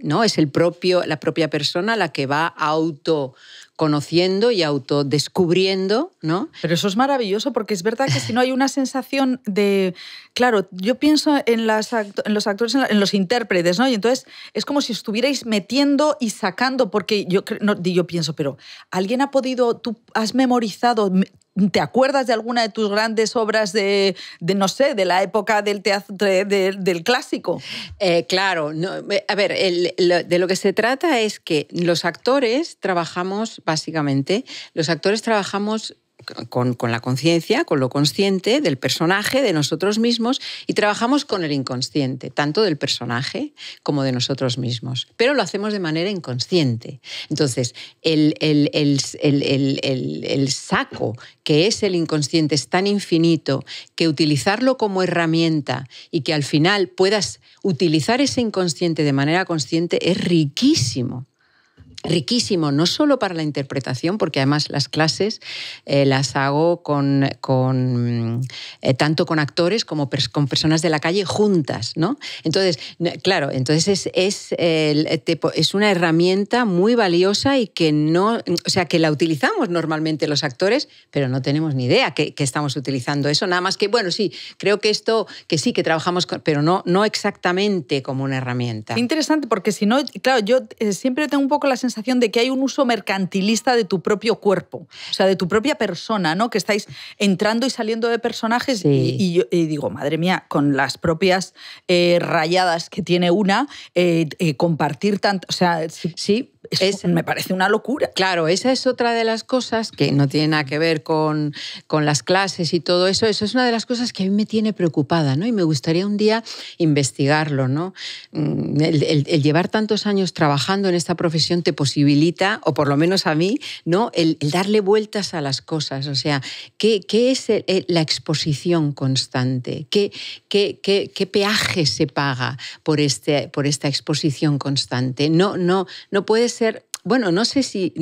no es el propio la propia persona la que va auto conociendo y autodescubriendo, ¿no? Pero eso es maravilloso porque es verdad que si no hay una sensación de, claro, yo pienso en, las los actores, en, los intérpretes, ¿no? Y entonces es como si estuvierais metiendo y sacando, porque yo, yo pienso, pero ¿alguien ha podido, tú has memorizado ¿Te acuerdas de alguna de tus grandes obras de, no sé, de la época del teatro, del clásico? Eh, claro. a ver, de lo que se trata es que los actores trabajamos, básicamente, los actores trabajamos con, la conciencia, con lo consciente del personaje, de nosotros mismos, y trabajamos con el inconsciente, tanto del personaje como de nosotros mismos, pero lo hacemos de manera inconsciente. Entonces, el saco que es el inconsciente es tan infinito que utilizarlo como herramienta y que al final puedas utilizar ese inconsciente de manera consciente es riquísimo riquísimo, no solo para la interpretación, porque además las clases eh, las hago con, con mm, eh, tanto con actores como con personas de la calle juntas, ¿no? Entonces, claro, entonces es, eh, es, una herramienta muy valiosa y que no, o sea, que la utilizamos normalmente los actores, pero no tenemos ni idea que, estamos utilizando eso, nada más que, bueno, sí, creo que esto, que sí, que trabajamos, pero no, no exactamente como una herramienta. Interesante, porque si no, claro, yo siempre tengo un poco la sensación sensación de que hay un uso mercantilista de tu propio cuerpo, o sea, de tu propia persona, ¿no? Que estáis entrando y saliendo de personajes y, digo, madre mía, con las propias eh, rayadas que tiene una, eh, eh, compartir tanto, o sea, sí me parece una locura. Claro, esa es otra de las cosas que no tiene nada que ver con, con, las clases y todo eso. Eso es una de las cosas que a mí me tiene preocupada, ¿no? Y me gustaría un día investigarlo, ¿no? Mm, el, llevar tantos años trabajando en esta profesión te posibilita, o por lo menos a mí, ¿no? El, darle vueltas a las cosas. O sea, ¿qué, qué es la exposición constante? ¿Qué, qué, qué peaje se paga por, este, por esta exposición constante? No, no, no puedes ser bueno, no sé si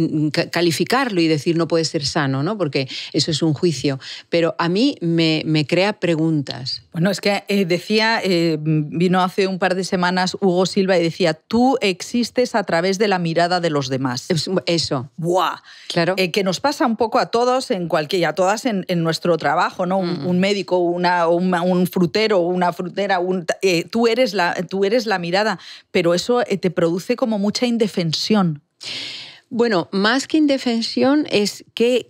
calificarlo y decir no puede ser sano, ¿no? Porque eso es un juicio. Pero a mí me, crea preguntas. Bueno, es que eh, decía, eh, vino hace un par de semanas Hugo Silva y decía, tú existes a través de la mirada de los demás. Eso. ¡Buah! Claro. Eh, que nos pasa un poco a todos en cualquier, y a todas en, nuestro trabajo, ¿no? Un, mm. médico, una, un, frutero, una frutera, tú, eres la, tú eres la mirada, pero eso te produce como mucha indefensión. Bueno, más que indefensión es que,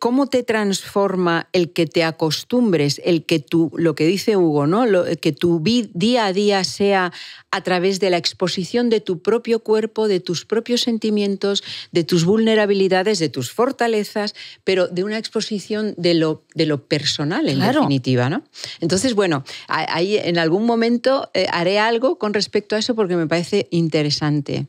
cómo te transforma el que te acostumbres, el que tú, lo que dice Hugo, ¿no? que tu día a día sea a través de la exposición de tu propio cuerpo, de tus propios sentimientos, de tus vulnerabilidades, de tus fortalezas, pero de una exposición de lo, de lo personal, en definitiva, ¿no? Entonces, bueno, ahí en algún momento eh, haré algo con respecto a eso porque me parece interesante.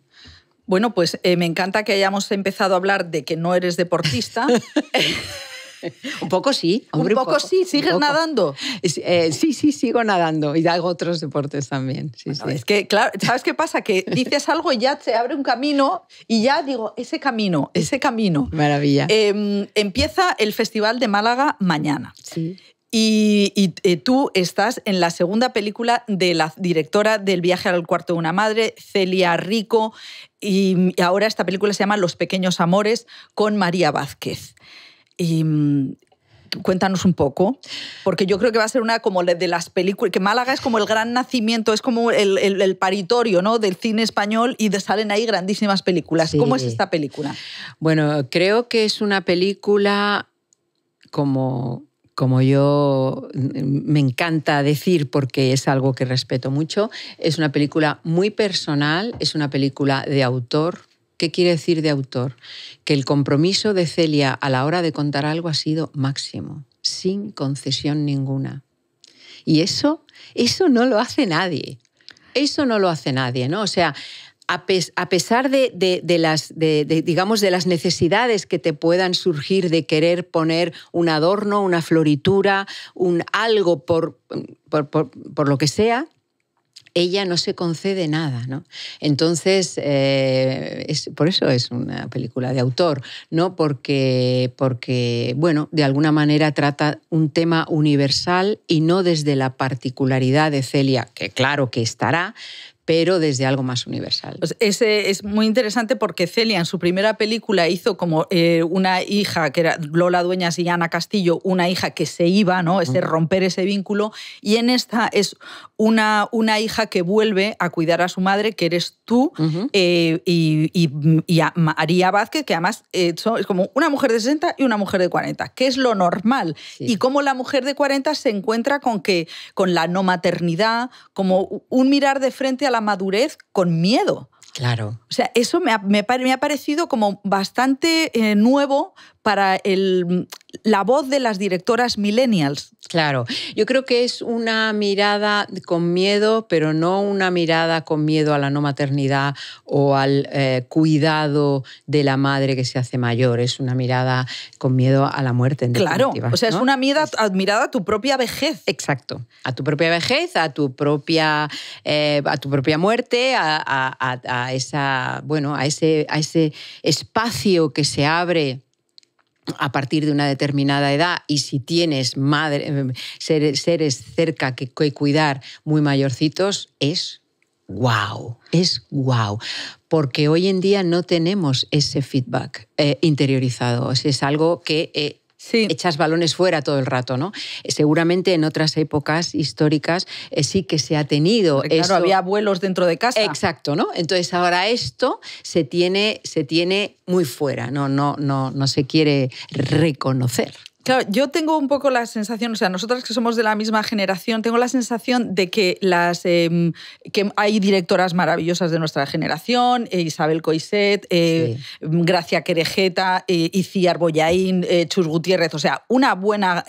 Bueno, pues eh, me encanta que hayamos empezado a hablar de que no eres deportista. <laughs> un poco sí. un, poco, sí, sigues nadando. Eh, sí, sí, sigo nadando y hago otros deportes también. Es que, claro, ¿sabes qué pasa? Que <laughs> dices algo y ya se abre un camino y ya digo, ese camino, ese camino. Maravilla. Em, empieza el Festival de Málaga mañana. Sí. Y, eh, tú estás en la segunda película de la directora del viaje al cuarto de una madre, Celia Rico, y, ahora esta película se llama Los pequeños amores con María Vázquez. Y, mm, cuéntanos un poco, porque yo creo que va a ser una como de las películas, que Málaga es como el gran nacimiento, es como el, paritorio ¿no? del cine español y de, salen ahí grandísimas películas. ¿Cómo es esta película? Bueno, creo que es una película como como yo eh, me encanta decir porque es algo que respeto mucho, es una película muy personal, es una película de autor. ¿Qué quiere decir de autor? Que el compromiso de Celia a la hora de contar algo ha sido máximo, sin concesión ninguna. Y eso, eso no lo hace nadie. Eso no lo hace nadie, ¿no? O sea, a, pesar de, las, digamos, de las necesidades que te puedan surgir de querer poner un adorno, una floritura, un algo por, por, lo que sea, ella no se concede nada, Entonces, eh, es, por eso es una película de autor, ¿no? Porque, porque, bueno, de alguna manera trata un tema universal y no desde la particularidad de Celia, que claro que estará, pero desde algo más universal. Es, es muy interesante porque Celia en su primera película hizo como eh, una hija, que era Lola Dueñas y Ana Castillo, una hija que se iba, ¿no? Ese romper ese vínculo. Y en esta es una, una hija que vuelve a cuidar a su madre, que eres tú, eh, y, María Vázquez, que además eh, es como una mujer de 60 y una mujer de 40, que es lo normal. Y cómo la mujer de 40 se encuentra con que con la no maternidad, como un mirar de frente a la madurez con miedo. Claro. O sea, eso me ha, me, ha parecido como bastante eh, nuevo para el, la voz de las directoras millennials. Claro, yo creo que es una mirada con miedo, pero no una mirada con miedo a la no maternidad o al eh, cuidado de la madre que se hace mayor. Es una mirada con miedo a la muerte. claro, o sea, es una mirada admirada a tu propia vejez. Exacto, a tu propia vejez, a tu propia, eh, a tu propia muerte, esa, bueno, a ese, a ese espacio que se abre a partir de una determinada edad y si tienes madre, eh, seres, cerca que, cuidar muy mayorcitos, es wow, es wow, porque hoy en día no tenemos ese feedback eh, interiorizado, es algo que eh, echas balones fuera todo el rato, ¿no? Eh, seguramente en otras épocas históricas eh, sí que se ha tenido Claro, había vuelos dentro de casa. Exacto, ¿no? Entonces ahora esto se tiene, se tiene muy fuera, no, no, no, no se quiere reconocer yo tengo un poco la sensación, o sea, nosotras que somos de la misma generación, tengo la sensación de que, las, em, que hay directoras maravillosas de nuestra generación, eh, Isabel Coiset, eh, Gracia Querejeta, eh, Iciar Boyaín, Chus Gutiérrez, o sea, una buena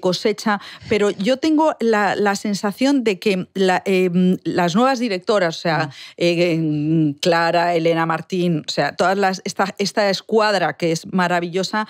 cosecha, pero yo tengo la, sensación de que em, las nuevas directoras, o sea, mm. em, Clara, Elena Martín, o sea, todas las, esta, esta escuadra que es maravillosa,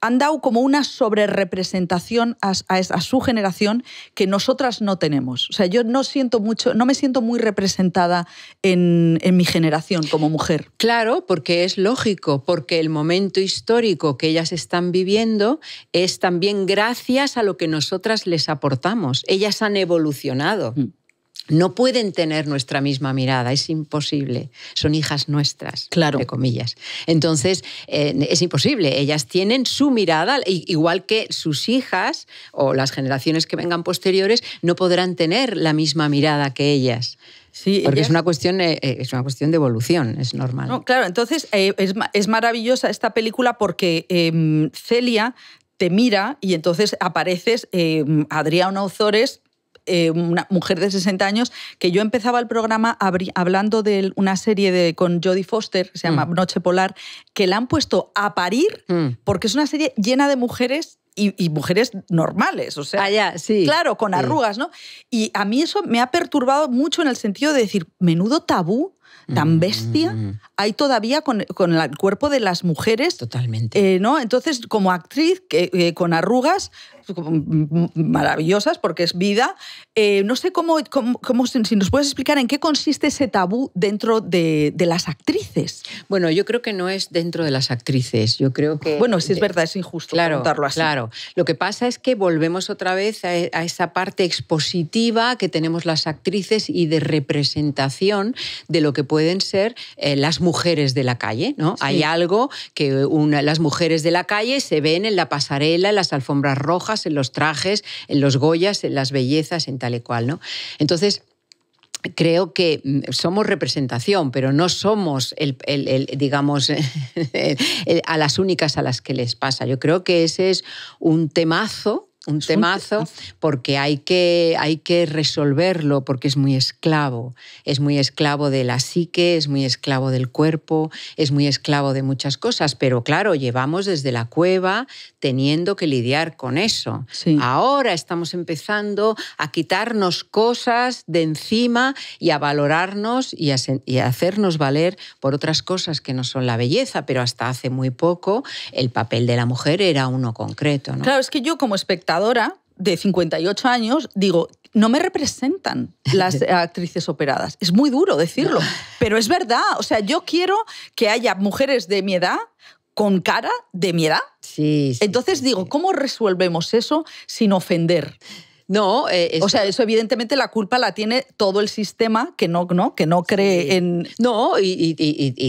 han dado como una sobrerepresentación a, a, su generación que nosotras no tenemos. O sea, yo no siento mucho, no me siento muy representada en, mi generación como mujer. Claro, porque es lógico, porque el momento histórico que ellas están viviendo es también gracias a lo que nosotras les aportamos. Ellas han evolucionado. Mm no pueden tener nuestra misma mirada, es imposible. Son hijas nuestras, claro. comillas. Entonces, eh, es imposible. Ellas tienen su mirada, igual que sus hijas o las generaciones que vengan posteriores, no podrán tener la misma mirada que ellas. Sí, Porque es, una cuestión, eh, eh, es una cuestión de evolución, es normal. claro, entonces es, maravillosa esta película porque em, Celia te mira y entonces apareces em, Adriano Ozores eh, una mujer de 60 años, que yo empezaba el programa hablando de una serie de, con Jodie Foster, que se llama mm. Noche Polar, que la han puesto a parir mm. porque es una serie llena de mujeres y, mujeres normales, o sea, ah, sí. claro, con arrugas, ¿no? Y a mí eso me ha perturbado mucho en el sentido de decir, menudo tabú tan mm. bestia hay todavía con, el cuerpo de las mujeres. Totalmente. Eh, ¿no? Entonces, como actriz, que, eh, con arrugas mm, mm, maravillosas porque es vida, eh, no sé cómo, cómo, si nos puedes explicar en qué consiste ese tabú dentro de, de, las actrices. Bueno, yo creo que no es dentro de las actrices, yo creo que... Bueno, sí es verdad, es injusto claro, contarlo así. Claro, lo que pasa es que volvemos otra vez a, a esa parte expositiva que tenemos las actrices y de representación de lo que pueden ser eh, las mujeres de la calle. ¿no? Hay algo que las mujeres de la calle se ven en la pasarela, en las alfombras rojas, en los trajes, en los Goyas, en las bellezas, en tal y cual. ¿no? Entonces, creo que mm, somos representación, pero no somos, digamos, <laughs> a las únicas a las que les pasa. Yo creo que ese es un temazo un temazo, porque hay que, hay que resolverlo, porque es muy esclavo. Es muy esclavo de la psique, es muy esclavo del cuerpo, es muy esclavo de muchas cosas. Pero claro, llevamos desde la cueva teniendo que lidiar con eso. Ahora estamos empezando a quitarnos cosas de encima y a valorarnos y a, hacernos valer por otras cosas que no son la belleza. Pero hasta hace muy poco el papel de la mujer era uno concreto. Claro, es que yo como espectador de 58 años, digo, no me representan <laughs> las actrices operadas. Es muy duro decirlo, pero es verdad. O sea, yo quiero que haya mujeres de mi edad con cara de mi edad. Sí. Entonces digo, ¿cómo resolvemos eso sin ofender? No, eh, o sea, eso evidentemente la culpa la tiene todo el sistema que no, ¿no? Que no cree en... No, y,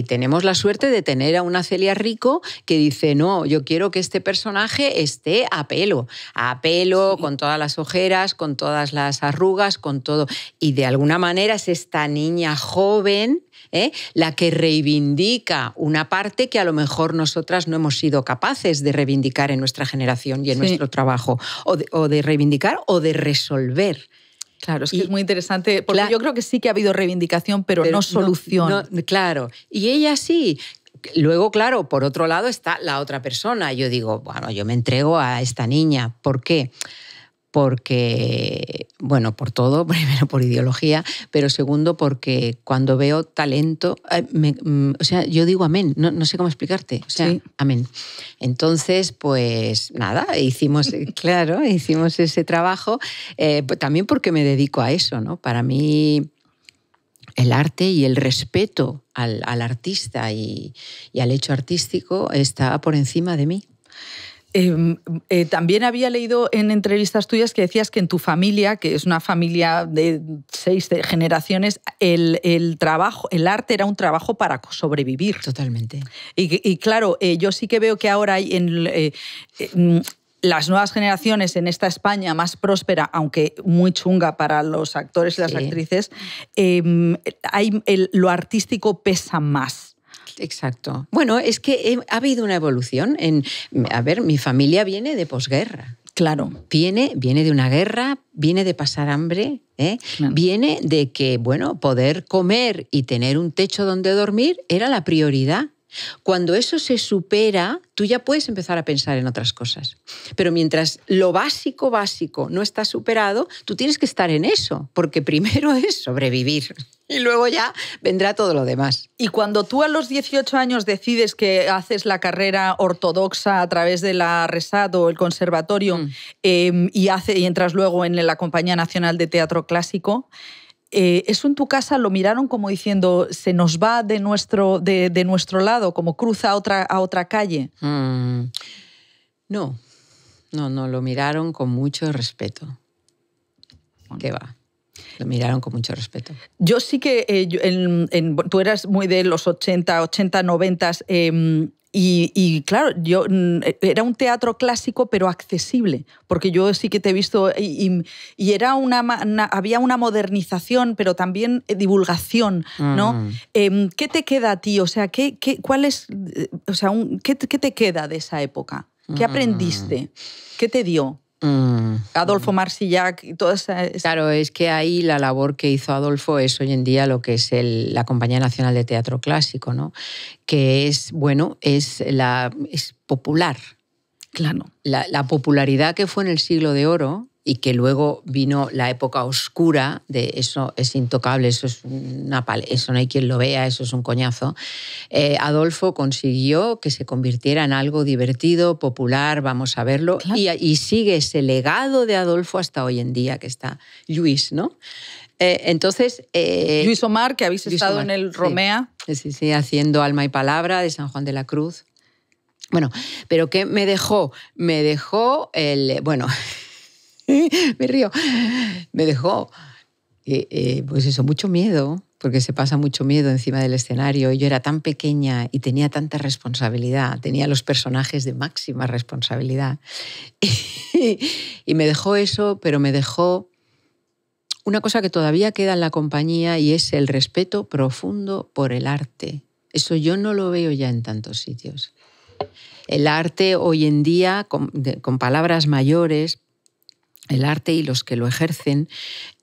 tenemos la suerte de tener a una Celia Rico que dice, no, yo quiero que este personaje esté a pelo, a pelo, con todas las ojeras, con todas las arrugas, con todo. Y de alguna manera es esta niña joven ¿eh? la que reivindica una parte que a lo mejor nosotras no hemos sido capaces de reivindicar en nuestra generación y en nuestro trabajo, o de reivindicar o de resolver. Claro, es que es muy interesante, porque yo creo que sí que ha habido reivindicación, pero, no solución. claro, y ella sí. Luego, claro, por otro lado está la otra persona. Yo digo, bueno, yo me entrego a esta niña. ¿Por qué? porque, bueno, por todo, <laughs> primero por ideología, pero segundo porque cuando veo talento, mm, o sea, yo digo amén, no, sé cómo explicarte, o sea, amén. Entonces, pues nada, <laughs> hicimos, claro, hicimos ese trabajo, eh, pues también porque me dedico a eso, ¿no? Para mí el arte y el respeto al, artista y al hecho artístico está por encima de mí. Em, eh, también había leído en entrevistas tuyas que decías que en tu familia, que es una familia de seis generaciones, el, trabajo, el arte era un trabajo para sobrevivir. Totalmente. Y, claro, eh, yo sí que veo que ahora hay en, eh, mm, las nuevas generaciones en esta España más próspera, aunque muy chunga para los actores y las actrices, em, hay, lo artístico pesa más. Exacto. Bueno, es que eh, ha habido una evolución en, a ver, mi familia viene de posguerra. Claro. Viene, viene de una guerra, viene de pasar hambre, ¿eh? viene de que, bueno, poder comer y tener un techo donde dormir era la prioridad. Cuando eso se supera, tú ya puedes empezar a pensar en otras cosas. Pero mientras lo básico, básico no está superado, tú tienes que estar en eso, porque <laughs> primero es sobrevivir y luego ya vendrá todo lo demás. Y cuando tú a los 18 años decides que haces la carrera ortodoxa a través de la RESAT o el conservatorio mm. em, y, hace, y entras luego en la Compañía Nacional de Teatro Clásico, eh, eso en tu casa lo miraron como diciendo, se nos va de nuestro, de, nuestro lado, como cruza a otra, a otra calle. Mm. No, no, no, lo miraron con mucho respeto. ¿Qué va? Lo miraron con mucho respeto. Yo sí que, eh, tú eras muy de los 80, 80, 90. Y, claro, yo mm, e, era un teatro clásico pero accesible, porque yo sí que te he visto y, era una, había una modernización pero también eh, divulgación, ¿no? Mm. Em, ¿Qué te queda a ti? O sea, ¿qué, cuál es, eh, o sea, ¿qué, te queda de esa época? ¿Qué mm. aprendiste? ¿Qué te dio? Mm. Adolfo mm. Marsillac y todo Claro, es que ahí la labor que hizo Adolfo es hoy en día lo que es la Compañía Nacional de Teatro Clásico, ¿no? Que es, bueno, es, la, es popular. Claro. la popularidad que fue en el siglo de oro y que luego vino la época oscura de eso es intocable, eso, es una eso no hay quien lo vea, eso es un coñazo, eh, Adolfo consiguió que se convirtiera en algo divertido, popular, vamos a verlo, y, sigue ese legado de Adolfo hasta hoy en día que está Luis, ¿no? Eh, entonces... Eh, Luis Omar, que habéis estado en el Romea. Sí, sí, sí, haciendo Alma y Palabra de San Juan de la Cruz. Bueno, pero ¿qué me dejó? Me dejó el... Bueno... <laughs> <laughs> me río. Me dejó, eh, eh, pues eso, mucho miedo, porque se pasa mucho miedo encima del escenario. Yo era tan pequeña y tenía tanta responsabilidad, tenía los personajes de máxima responsabilidad. <laughs> y, me dejó eso, pero me dejó una cosa que todavía queda en la compañía y es el respeto profundo por el arte. Eso yo no lo veo ya en tantos sitios. El arte hoy en día, con palabras mayores, el arte y los que lo ejercen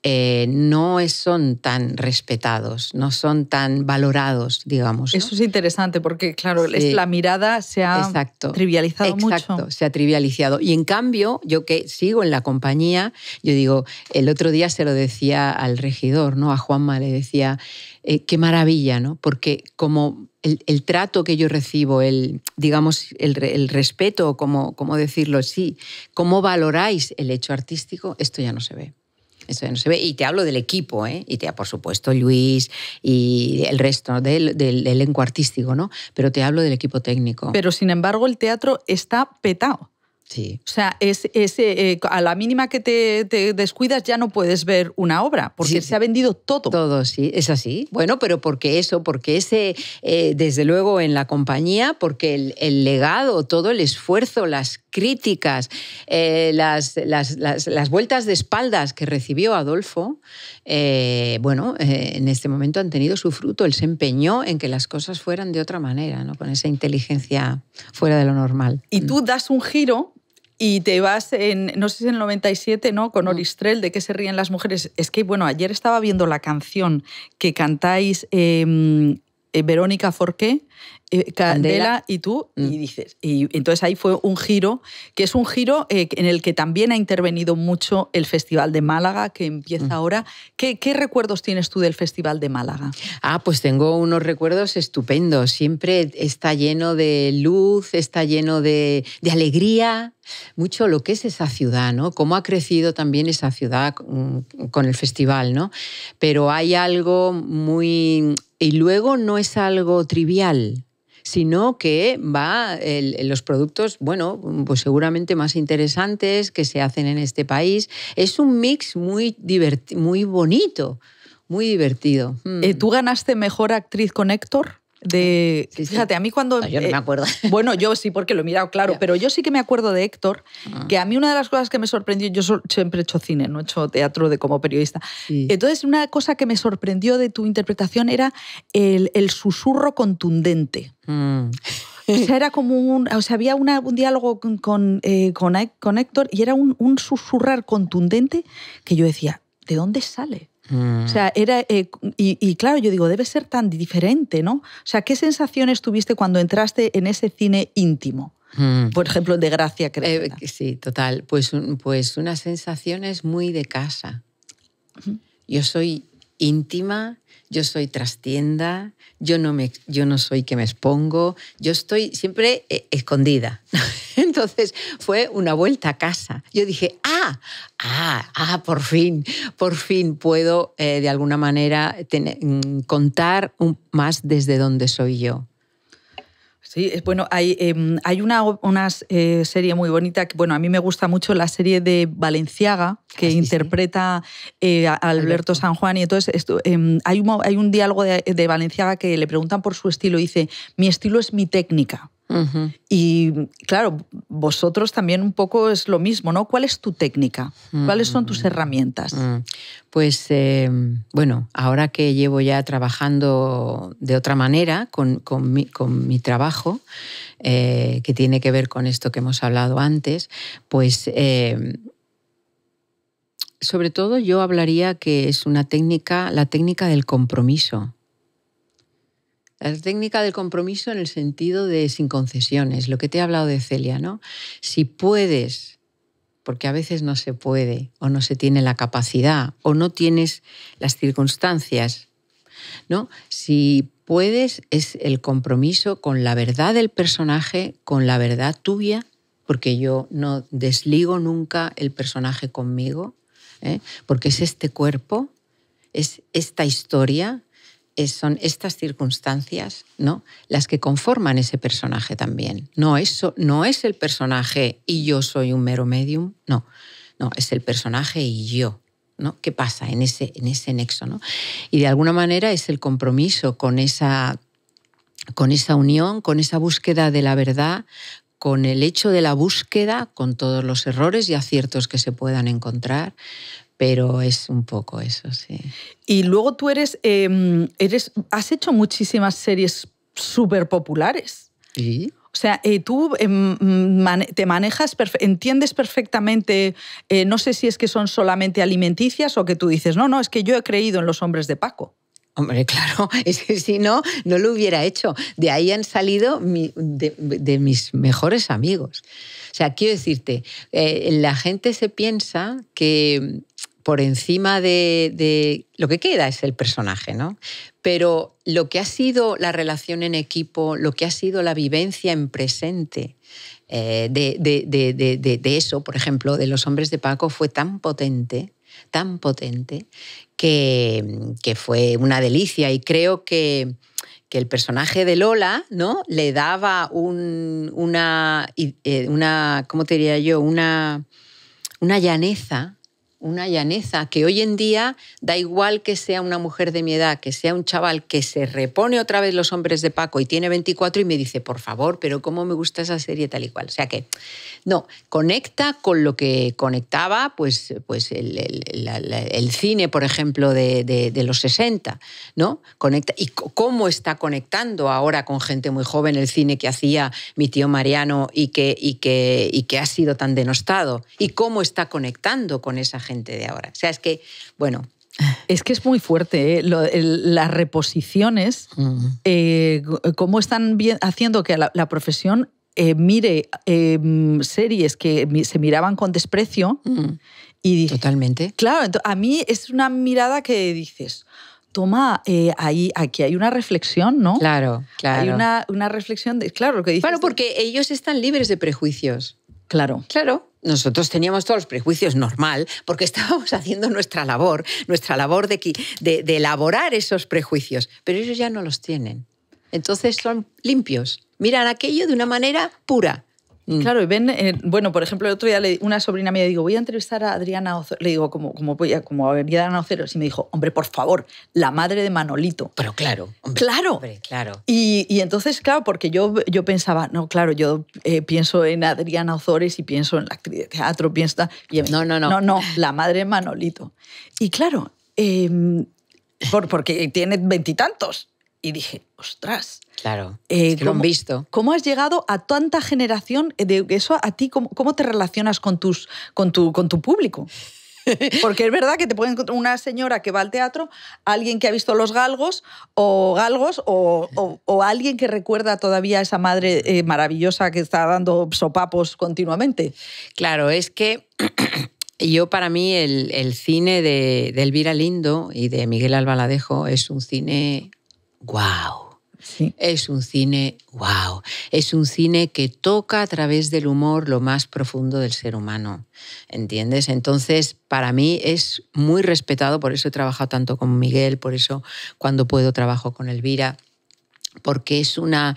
eh, no son tan respetados, no son tan valorados, digamos. Eso es interesante porque, claro, la mirada se ha trivializado Exacto, se ha trivializado. Y en cambio, yo que sigo en la compañía, yo digo, el otro día se lo decía al regidor, ¿no? A Juanma le decía, eh, qué maravilla, ¿no? Porque como el, trato que yo recibo, el, digamos, el, respeto, como, como decirlo, sí, cómo valoráis el hecho artístico, esto ya no se ve. no se ve. Y te hablo del equipo, ¿eh? y te, por supuesto Luis y el resto del, del, elenco artístico, ¿no? Pero te hablo del equipo técnico. Pero sin embargo, el teatro está petado. Sí. O sea, eh, a la mínima que te, descuidas ya no puedes ver una obra, porque se ha vendido todo. Todo, sí, es así. Bueno, pero porque eso, porque ese, eh, desde luego en la compañía, porque el, legado, todo el esfuerzo, las críticas, eh, las, las, vueltas de espaldas que recibió Adolfo, bueno, en este momento han tenido su fruto. Él se empeñó en que las cosas fueran de otra manera, ¿no? con esa inteligencia fuera de lo normal. Y tú das un giro y te vas en, no sé si en el 97, ¿no? Con mm. Oristrel, de qué se ríen las mujeres. Es que, bueno, ayer estaba viendo la canción que cantáis em, eh, Verónica Forqué eh, Candela, y tú, y mm. dices, y entonces ahí fue un giro, que es un giro eh, en el que también ha intervenido mucho el Festival de Málaga, que empieza mm. ahora. ¿Qué, recuerdos tienes tú del Festival de Málaga? Ah, pues tengo unos recuerdos estupendos. Siempre está lleno de luz, está lleno de, de alegría, mucho lo que es esa ciudad, ¿no? Cómo ha crecido también esa ciudad con el festival, ¿no? Pero hay algo muy... Y luego no es algo trivial, sino que va los productos, bueno, pues seguramente más interesantes que se hacen en este país. Es un mix muy, muy bonito, muy divertido. Mm. Eh, ¿Tú ganaste mejor actriz con Héctor? Fíjate, a mí cuando... yo no me eh, acuerdo. <laughs> bueno, yo sí, porque lo he mirado, claro, pero yo sí que me acuerdo de Héctor, ah. que a mí una de las cosas que me sorprendió, yo siempre he hecho cine, no he hecho teatro de como periodista. Entonces, una cosa que me sorprendió de tu interpretación era el, susurro contundente. Mm. O sea, era como un. O sea, había un diálogo eh, con, Héctor y era un susurrar contundente que yo decía, ¿de dónde sale? Mm. O sea, era. Eh, y, claro, yo digo, debe ser tan diferente, ¿no? O sea, ¿qué sensaciones tuviste cuando entraste en ese cine íntimo? Mm. Por ejemplo, el de Gracia, eh, creo. sí, total. Pues, pues unas sensaciones muy de casa. Yo soy íntima yo soy trastienda, yo no, soy que me expongo, yo estoy siempre eh, escondida. <laughs> Entonces fue una vuelta a casa. Yo dije, ah, ah, ah, por fin, por fin puedo eh, de alguna manera mm, contar más desde donde soy yo. Sí, bueno, hay, em, una, eh, serie muy bonita, que, bueno, a mí me gusta mucho la serie de Valenciaga, que ah, interpreta eh, a Alberto, San Juan, y entonces em, hay, un, hay un diálogo de, de Valenciaga que le preguntan por su estilo, y dice, mi estilo es mi técnica. Y claro, vosotros también un poco es lo mismo, ¿no? ¿Cuál es tu técnica? ¿Cuáles son tus mm. herramientas? Mm. Pues em, bueno, ahora que llevo ya trabajando de otra manera con, mi, trabajo, eh, que tiene que ver con esto que hemos hablado antes, pues... Em, sobre todo yo hablaría que es una técnica, la técnica del compromiso. La técnica del compromiso en el sentido de sin concesiones, lo que te he hablado de Celia, ¿no? Si puedes, porque a veces no se puede, o no se tiene la capacidad, o no tienes las circunstancias, ¿no? Si puedes, es el compromiso con la verdad del personaje, con la verdad tuya, porque yo no desligo nunca el personaje conmigo, ¿eh? porque es este cuerpo, es esta historia son estas circunstancias ¿no? las que conforman ese personaje también. No es, no es el personaje y yo soy un mero medium, no. No, es el personaje y yo. ¿no? ¿Qué pasa en ese, en ese nexo? ¿no? Y de alguna manera es el compromiso con esa, con esa unión, con esa búsqueda de la verdad, con el hecho de la búsqueda, con todos los errores y aciertos que se puedan encontrar, pero es un poco eso, sí. Y luego tú eres, em, eres has hecho muchísimas series súper populares. Sí. O sea, eh, tú em, mm, te manejas, entiendes perfectamente, eh, no sé si es que son solamente alimenticias o que tú dices, no, no, es que yo he creído en los hombres de Paco. Hombre, <laughs> claro, es que si no, no lo hubiera hecho. De ahí han salido de, mis mejores amigos. O sea, quiero decirte, eh, la gente se piensa que por encima de, lo que queda es el personaje, ¿no? Pero lo que ha sido la relación en equipo, lo que ha sido la vivencia en presente eh, de, eso, por ejemplo, de los hombres de Paco, fue tan potente, tan potente, que, fue una delicia. Y creo que, el personaje de Lola, ¿no? Le daba una, eh, una, ¿cómo te diría yo? Una, una llaneza una llaneza, que hoy en día da igual que sea una mujer de mi edad, que sea un chaval que se repone otra vez los hombres de Paco y tiene 24 y me dice, por favor, pero cómo me gusta esa serie tal y cual. O sea que no, conecta con lo que conectaba pues, pues el, cine, por ejemplo, de, los 60, ¿no? Conecta, y cómo está conectando ahora con gente muy joven el cine que hacía mi tío Mariano y que, y que, y que ha sido tan denostado, y cómo está conectando con esa gente de ahora. O sea, es que, bueno, es que es muy fuerte. ¿eh? las reposiciones, mm. eh, cómo están haciendo que la, profesión eh, mire em, series que se miraban con desprecio. Mm. Y Totalmente. Claro, a mí es una mirada que dices, toma, eh, ahí, aquí hay una reflexión, ¿no? Claro, claro. Hay una, una reflexión, de, claro, lo que dices. Claro, porque ellos están libres de prejuicios. Claro. Claro. Nosotros teníamos todos los prejuicios normal, porque <laughs> estábamos haciendo nuestra labor, nuestra labor de, de, de elaborar esos prejuicios, pero ellos ya no los tienen. Entonces son limpios miran aquello de una manera pura. Mm. Claro, y ven, eh, bueno, por ejemplo, el otro día una sobrina mía digo, voy a entrevistar a Adriana Ozores, Le digo, como, como, voy a, como Adriana Y me dijo, hombre, por favor, la madre de Manolito. Pero claro. claro. claro. Y, entonces, claro, porque yo, yo pensaba, no, claro, yo eh, pienso en Adriana Ozores y pienso en la actriz de teatro, pienso. Y no, no, no. No, no, la madre de Manolito. Y claro, em, por, porque tiene veintitantos. Y dije, ostras. Claro. Eh, lo han visto. ¿Cómo has llegado a tanta generación? De eso a ti, ¿cómo, te relacionas con, tus, con, tu, con tu público? <laughs> Porque es verdad que te puede encontrar una señora que va al teatro, alguien que ha visto los galgos o galgos o, alguien que recuerda todavía a esa madre eh, maravillosa que está dando sopapos continuamente. Claro, es que <clears throat> yo para mí el, cine de, de, Elvira Lindo y de Miguel Albaladejo es un cine wow. Es un cine, wow, es un cine que toca a través del humor lo más profundo del ser humano, ¿entiendes? Entonces, para mí es muy respetado, por eso he trabajado tanto con Miguel, por eso cuando puedo trabajo con Elvira porque es una,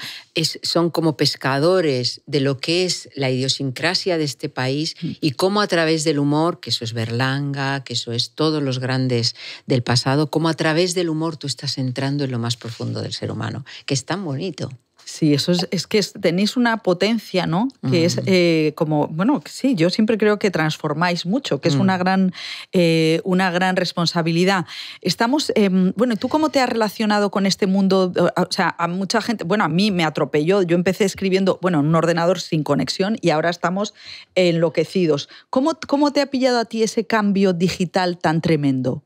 son como pescadores de lo que es la idiosincrasia de este país mm. y cómo a través del humor, que eso es Berlanga, que eso es todos los grandes del pasado, cómo a través del humor tú estás entrando en lo más profundo del ser humano, que es tan bonito. Sí, eso es, que tenéis una potencia, ¿no? Que es eh, como, bueno, sí, yo siempre creo que transformáis mucho, que es una, mm. gran, eh, una gran responsabilidad. Estamos, em, bueno, ¿tú cómo te has relacionado con este mundo? O sea, a mucha gente, bueno, a mí me atropelló, yo empecé escribiendo, bueno, en un ordenador sin conexión y ahora estamos enloquecidos. ¿Cómo, cómo te ha pillado a ti ese cambio digital tan tremendo?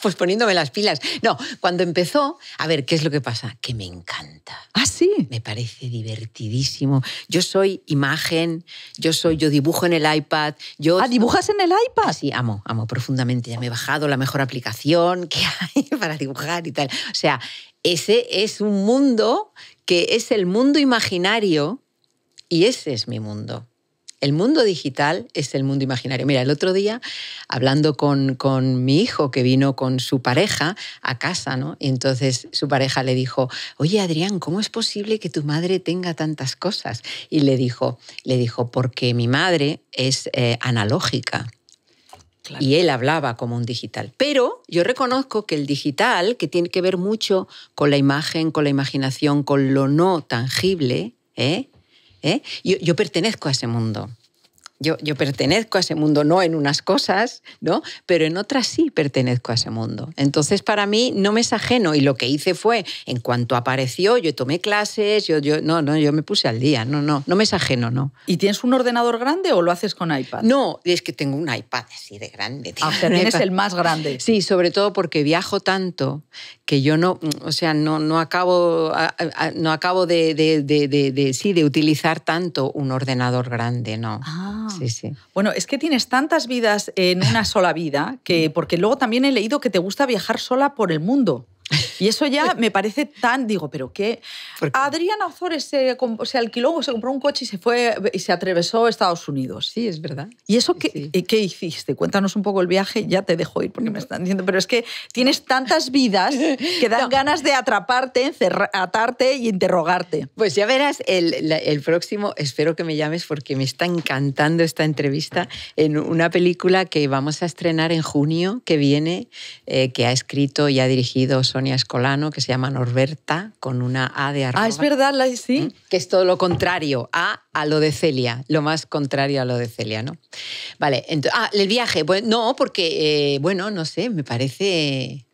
pues poniéndome las pilas. No, cuando empezó, a ver, ¿qué es lo que pasa? Que me encanta. Ah, sí. Me parece divertidísimo. Yo soy imagen, yo soy, yo dibujo en el iPad. Yo... Ah, ¿dibujas en el iPad? sí, amo, amo profundamente. Ya me he bajado la mejor aplicación <laughs> que hay para dibujar y tal. O sea, ese es un mundo que es el mundo imaginario y ese es mi mundo el mundo digital es el mundo imaginario. Mira, el otro día, hablando con, con mi hijo que vino con su pareja a casa, ¿no? Y entonces su pareja le dijo, oye Adrián, ¿cómo es posible que tu madre tenga tantas cosas? Y le dijo, le dijo, porque mi madre es eh, analógica. Y él hablaba como un digital. Pero yo reconozco que el digital, que tiene que ver mucho con la imagen, con la imaginación, con lo no tangible, ¿eh? ¿eh? Yo, yo pertenezco a ese mundo yo, yo, pertenezco a ese mundo, no en unas cosas, ¿no? Pero en otras sí pertenezco a ese mundo. Entonces, para mí no me es ajeno. Y lo que hice fue, en cuanto apareció, yo tomé clases, yo, yo, no, no, yo me puse al día, no, no, no me es ajeno, no. ¿Y tienes un ordenador grande o lo haces con iPad? No, es que tengo un iPad así de grande. Ah, <laughs> tienes el más grande. Sí, sobre todo porque viajo tanto que yo no, o sea, no, no acabo, no acabo de, de, de, sí, de utilizar tanto un ordenador grande, no. Ah. Bueno, es que tienes tantas vidas en una sola vida que, porque luego también he leído que te gusta viajar sola por el mundo. Y eso ya me parece tan, digo, pero qué? Adriana Adrián Azores se, alquiló, se compró un coche y se fue y se atravesó a Estados Unidos. Sí, es verdad. ¿Y eso qué, qué hiciste? Cuéntanos un poco el viaje, ya te dejo ir porque me están diciendo, pero es que tienes tantas vidas que dan <laughs> ganas de atraparte, atarte y interrogarte. Pues ya verás el, próximo, espero que me llames porque me está encantando esta entrevista en una película que vamos a estrenar en junio que viene, eh, que ha escrito y ha dirigido Escolano, que se llama Norberta, con una A de ah, arroba. Ah, es verdad, la sí. ¿Mm? Que es todo lo contrario a, a lo de Celia, lo más contrario a lo de Celia, ¿no? Vale, entonces, ah, el viaje, pues no, porque, eh, bueno, no sé, me parece...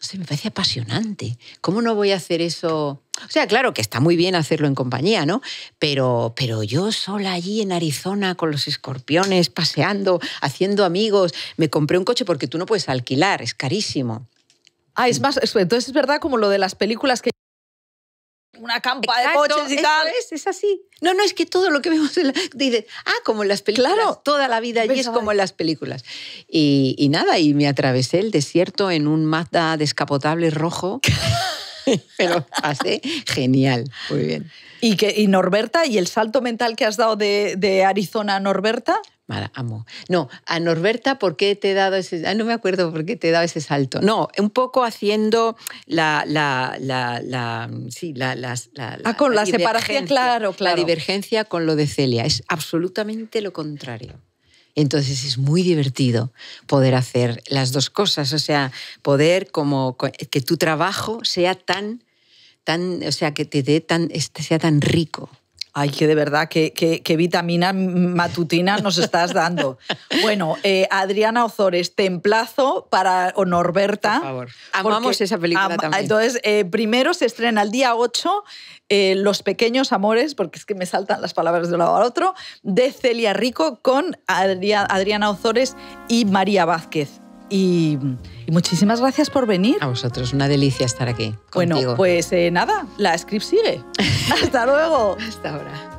No sé, me parece apasionante. ¿Cómo no voy a hacer eso? O sea, claro que está muy bien hacerlo en compañía, ¿no? Pero, pero yo sola allí en Arizona con los escorpiones, paseando, haciendo amigos, me compré un coche porque tú no puedes alquilar, es carísimo. Ah, es más, entonces es verdad como lo de las películas que una campa de coches y tal. Es, es, así. No, no, es que todo lo que vemos en la, ah, como en las películas. Claro, toda la vida allí es como en las películas. Y, nada, y me atravesé el desierto en un Mazda descapotable rojo. <laughs> Pero así genial, muy bien. ¿Y, que, y Norberta, y el salto mental que has dado de, de Arizona a Norberta? amo. No, a Norberta, ¿por qué te he dado ese.? Ah, no me acuerdo por qué te ese salto. No, un poco haciendo la. la, sí, la. ah, con la, la separación, claro, claro. La divergencia con lo de Celia. Es absolutamente lo contrario. Entonces es muy divertido poder hacer las dos cosas, o sea, poder como que tu trabajo sea tan, tan o sea, que te dé tan, este, sea tan rico Ay, que de verdad, qué, qué, vitaminas matutinas nos estás dando. <laughs> Bueno, eh, Adriana Ozores, templazo para, Honorberta. Por favor. Amamos esa película también. Entonces, eh, primero se estrena el día 8 eh, Los Pequeños Amores, porque es que me saltan las palabras de un lado al otro, de Celia Rico con Adriana Ozores y María Vázquez. Y, muchísimas gracias por venir. A vosotros, una delicia estar aquí. Contigo. Bueno, pues eh, nada, la script sigue. <laughs> Hasta luego. Hasta ahora.